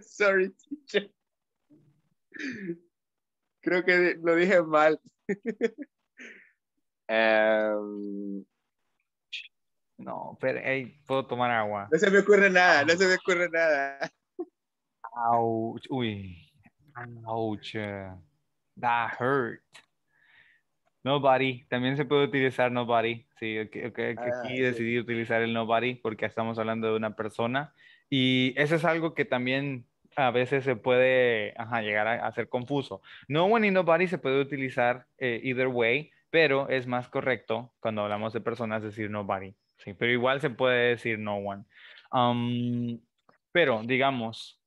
Sorry, teacher. Creo que lo dije mal. <laughs> Em, no, pero puedo tomar agua. No se me ocurre nada, no se me ocurre nada. Ouch, uy. Ouch. Eh, that hurt. Nobody, también se puede utilizar nobody. Sí, ah, aquí decidí utilizar el nobody porque estamos hablando de una persona. Y eso es algo que también a veces se puede llegar a, ser confuso. No one y nobody se puede utilizar eh, either way, pero es más correcto cuando hablamos de personas decir nobody. Sí, pero igual se puede decir no one. pero digamos,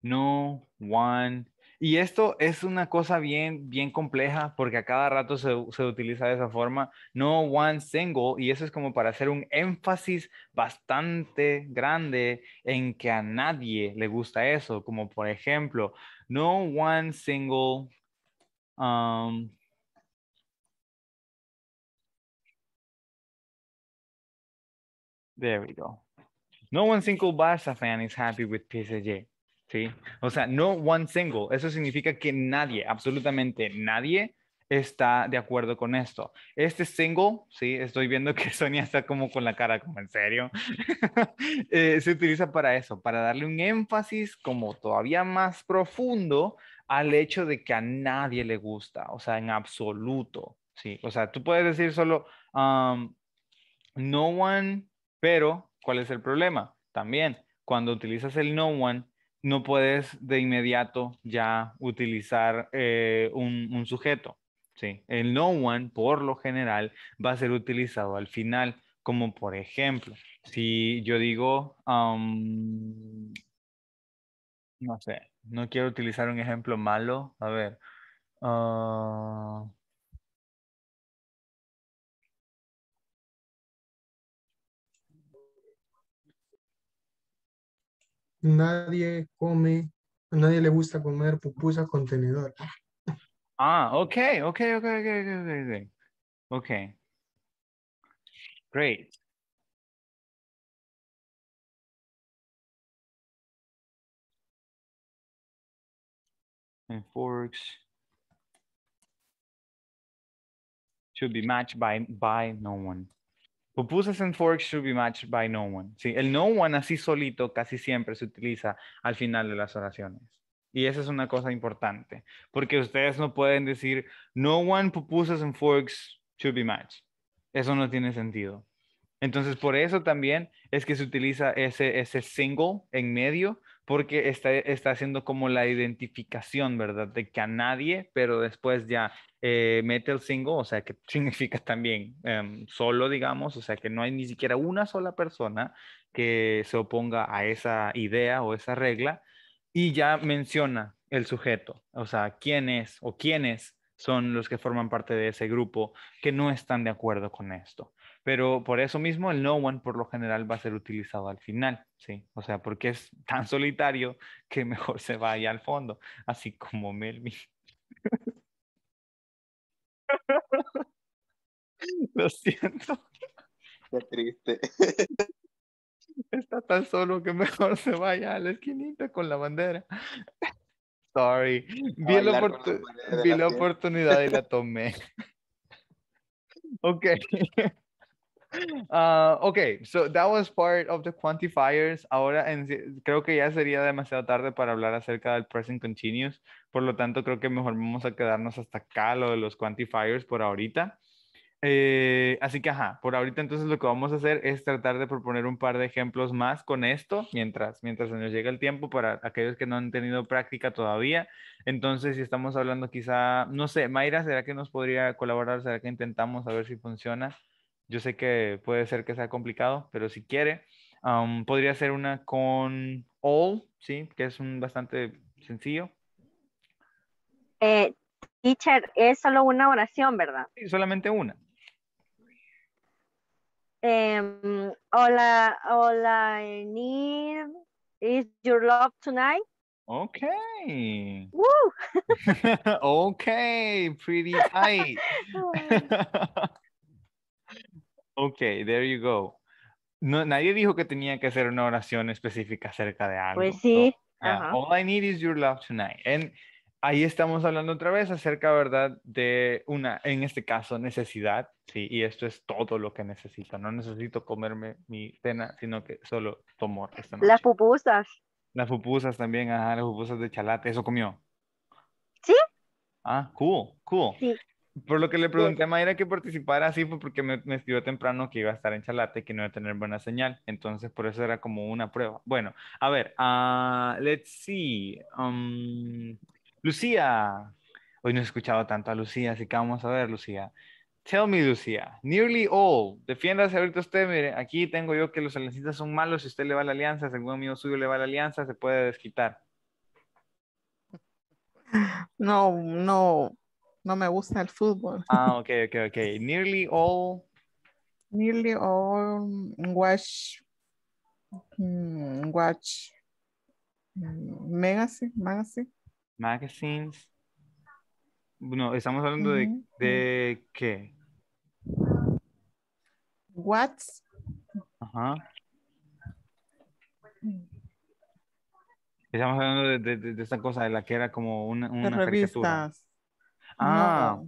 no one y esto es una cosa bien, bien compleja porque a cada rato se, utiliza de esa forma, no one single, y eso es como para hacer un énfasis bastante grande en que a nadie le gusta eso, como por ejemplo, no one single. Um, there we go. No one single barça fan is happy with PSG. Sí, o sea, no one single. Eso significa que nadie, absolutamente nadie, está de acuerdo con esto. Este single, sí, estoy viendo que <laughs> Sonia está como con la cara como en serio, <laughs> eh, se utiliza para eso, para darle un énfasis como todavía más profundo al hecho de que a nadie le gusta, o sea, en absoluto, sí. O sea, tú puedes decir solo um, no one, pero ¿cuál es el problema? También, cuando utilizas el no one, no puedes de inmediato ya utilizar eh, un, sujeto. ¿sí? El no one, por lo general, va a ser utilizado al final, como por ejemplo, si yo digo, no sé, no quiero utilizar un ejemplo malo, a ver, ah, nadie come, nadie le gusta comer pupusa con tenedor. Ah, okay, okay, okay, okay, okay, okay. Okay. Great. And forks should be matched by by no one. Pupusas and forks should be matched by no one. Sí, el no one así solito casi siempre se utiliza al final de las oraciones. Y esa es una cosa importante, porque ustedes no pueden decir no one pupusas and forks should be matched. Eso no tiene sentido. Entonces, por eso también es que se utiliza ese, ese single en medio, porque está, haciendo como la identificación, ¿verdad? De que a nadie, pero después ya eh, mete el single, o sea, que <laughs> significa también em, solo, digamos, o sea, que no hay ni siquiera una sola persona que se oponga a esa idea o esa regla, y ya menciona el sujeto, o sea, quién es o quiénes son los que forman parte de ese grupo que no están de acuerdo con esto pero por eso mismo el no one por lo general va a ser utilizado al final, ¿sí? O sea, porque es tan solitario que mejor se vaya al fondo, así como Melmi <laughs> Lo siento. Qué triste. Está tan solo que mejor se vaya a la esquinita con la bandera. Sorry. Vi, la, vi la oportunidad y la <laughs> tomé. ok. Ah, ok, so that was part of the quantifiers. Ahora creo que ya sería demasiado tarde para hablar acerca del present continuous. Por lo tanto, creo que mejor vamos a quedarnos hasta acá lo de los quantifiers por ahorita. Eh, así que, ajá, por ahorita entonces lo que vamos a hacer es tratar de proponer un par de ejemplos más con esto mientras, mientras se nos llega el tiempo para aquellos que no han tenido práctica todavía. Entonces, si estamos hablando quizá, no sé, Mayra, ¿será que nos podría colaborar? ¿Será que intentamos a ver si funciona? Yo sé que puede ser que sea complicado, pero si quiere, podría hacer una con all, ¿sí? Que es un bastante sencillo. Eh, teacher, es solo una oración, ¿verdad? Sí, solamente una. Em, hola, hola, I, is your love tonight. Okay. <laughs> <laughs> Woo! okay, pretty tight. <laughs> Ok, there you go. No, nadie dijo que tenía que hacer una oración específica acerca de pues algo. Pues sí. All I need is your love tonight. ahí estamos hablando otra vez acerca, ¿verdad? De una, en este caso, necesidad. Sí, y esto es todo lo que necesito. No necesito comerme mi cena, sino que solo tomo esta noche. Las pupusas. Las pupusas también, ajá, las pupusas de chalate. ¿Eso comió? Sí. Ah, cool, cool. Sí. Por lo que le pregunté a Mayra que participara así fue porque me, escribió temprano que iba a estar en Chalate y que no iba a tener buena señal. Entonces, por eso era como una prueba. Bueno, a ver, ah, let's see. Um, Lucía. Hoy no he escuchado tanto a Lucía, así que vamos a ver, Lucía. Tell me, Lucía. Nearly all. Defiéndase ahorita usted. Mire, aquí tengo yo que los aliancistas son malos. Si usted le va la alianza, si algún amigo suyo le va la alianza, se puede desquitar. No, no. No me gusta el fútbol. Ah, ok, <laughs> ok, ok. Nearly all. Nearly all watch. Mm, watch. Mm, magazine, magazine. Magazines. No, estamos hablando de, de qué? What? Ajá. Mm. Estamos hablando de, de, de esta cosa de la que era como una, una revistas. Ah,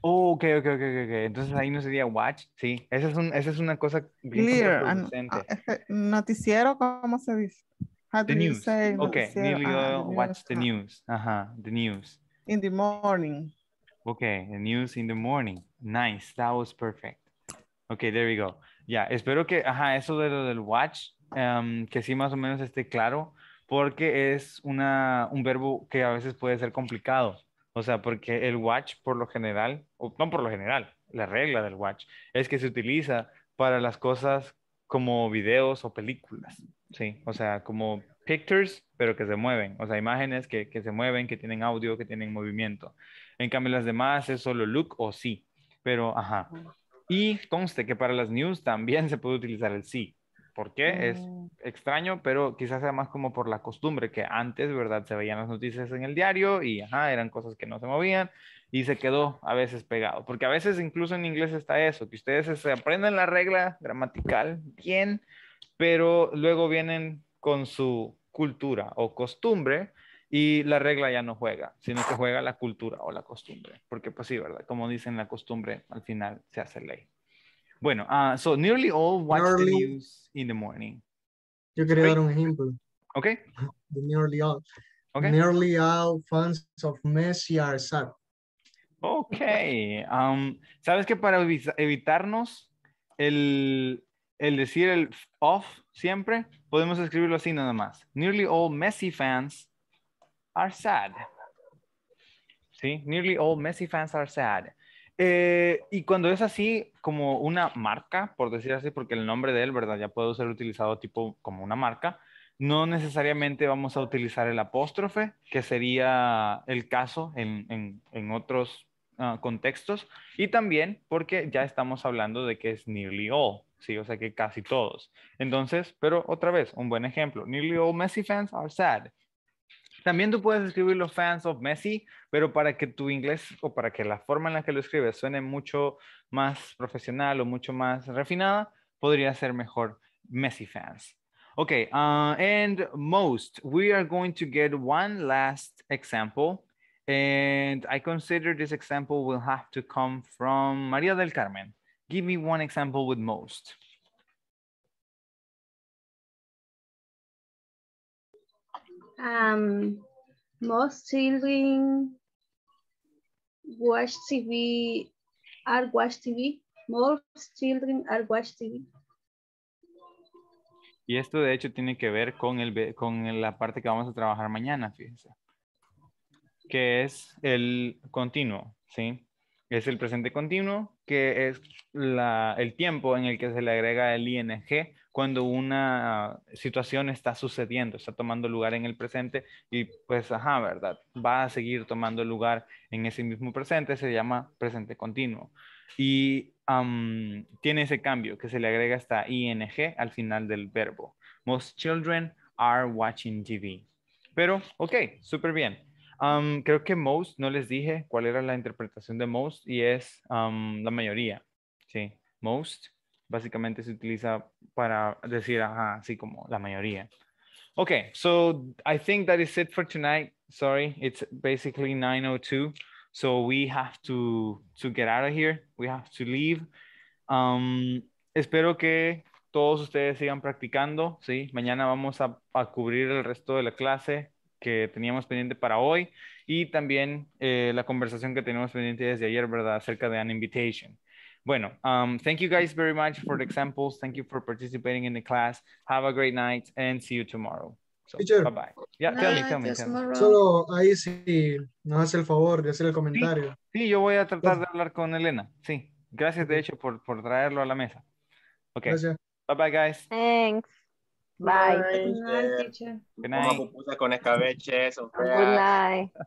oh, ok, ok, ok, Entonces ahí no sería watch, sí. Esa es, una cosa bien Clear. Ah, ah, este, noticiero, ¿cómo se dice? Ah, the news. okay, watch the news. Ajá, the news. In the morning. Okay, the news in the morning. Nice, that was perfect. Okay, there we go. Ya, yeah, espero que, ajá, eso de lo del watch, em, que sí más o menos esté claro, porque es una, un verbo que a veces puede ser complicado. O sea, porque el watch por lo general, o no por lo general, la regla del watch es que se utiliza para las cosas como videos o películas, ¿sí? O sea, como pictures, pero que se mueven, o sea, imágenes que, que se mueven, que tienen audio, que tienen movimiento. En cambio, las demás es solo look o sí, pero ajá. Y conste que para las news también <laughs> se puede utilizar el sí, por qué, es oh. extraño, pero quizás sea más como por la costumbre que antes, ¿verdad? Se veían las noticias en el diario y eran cosas que no se movían y se quedó a veces pegado, porque a veces incluso en inglés está eso, que ustedes se aprenden la regla gramatical bien, pero luego vienen con su cultura o costumbre y la regla ya no juega, sino que juega la cultura o la costumbre, porque pues sí, ¿verdad? Como dicen, la costumbre al final se hace ley. Bueno, uh, so nearly all watch nearly, the news in the morning. Yo quería dar un ejemplo. Okay. The nearly all. Okay. Nearly all fans of Messi are sad. Okay. Um, ¿Sabes que para evitarnos el, el decir el off siempre, podemos escribirlo así nada más. Nearly all Messi fans are sad. See, Nearly all Messi fans are sad. Eh, y cuando es así, como una marca, por decir así, porque el nombre de él, ¿verdad? Ya puede ser utilizado tipo como una marca. No necesariamente vamos a utilizar el apóstrofe, que sería el caso en, otros ah, contextos. Y también porque ya estamos hablando de que es nearly all, ¿sí? O sea que casi todos. Entonces, pero otra vez, un buen ejemplo. Nearly all Messi fans are sad. También tú puedes escribir los fans of Messi, pero para que tu inglés o para que la forma en la que lo escribes suene mucho más profesional o mucho más refinada, podría ser mejor Messi fans. Okay, uh, and most, we are going to get one last example. And I consider this example will have to come from María del Carmen. Give me one example with most. um, most children watch TV, are watch TV. Most children are watch TV. Y esto de hecho tiene que ver con, el, con la parte que vamos a trabajar mañana, fíjense. Que es el continuo, ¿sí? Es el presente continuo, que es la, el tiempo en el que se le agrega el ING cuando una situación está sucediendo, está tomando lugar en el presente y pues, ajá, ¿verdad? Va a seguir tomando lugar en ese mismo presente, se llama presente continuo. Y tiene ese cambio que se le agrega esta ing al final del verbo. Most children are watching TV. Pero, ok, súper bien. creo que most, no les dije cuál era la interpretación de most y es la mayoría, ¿sí? Most básicamente se utiliza para decir, así como la mayoría. Okay, so I think that is it for tonight. Sorry, it's basically 9.02. So we have to, to get out of here. We have to leave. Um, espero que todos ustedes sigan practicando, ¿sí? Mañana vamos a, cubrir el resto de la clase que teníamos pendiente para hoy y también eh, la conversación que teníamos pendiente desde ayer, ¿verdad? Acerca de an invitation. Bueno, um, thank you guys very much for the examples. Thank you for participating in the class. Have a great night and see you tomorrow. So, Teacher, bye bye. Yeah, tell me, tell me, tell me. Solo ahí sí nos hace el favor de hacer el comentario. Sí, sí yo voy a tratar de hablar con Elena. Sí, gracias de hecho por, por traerlo a la mesa. Okay. Gracias. Bye bye, guys. Thanks. Bye. Good night, teacher. Good night. Good night.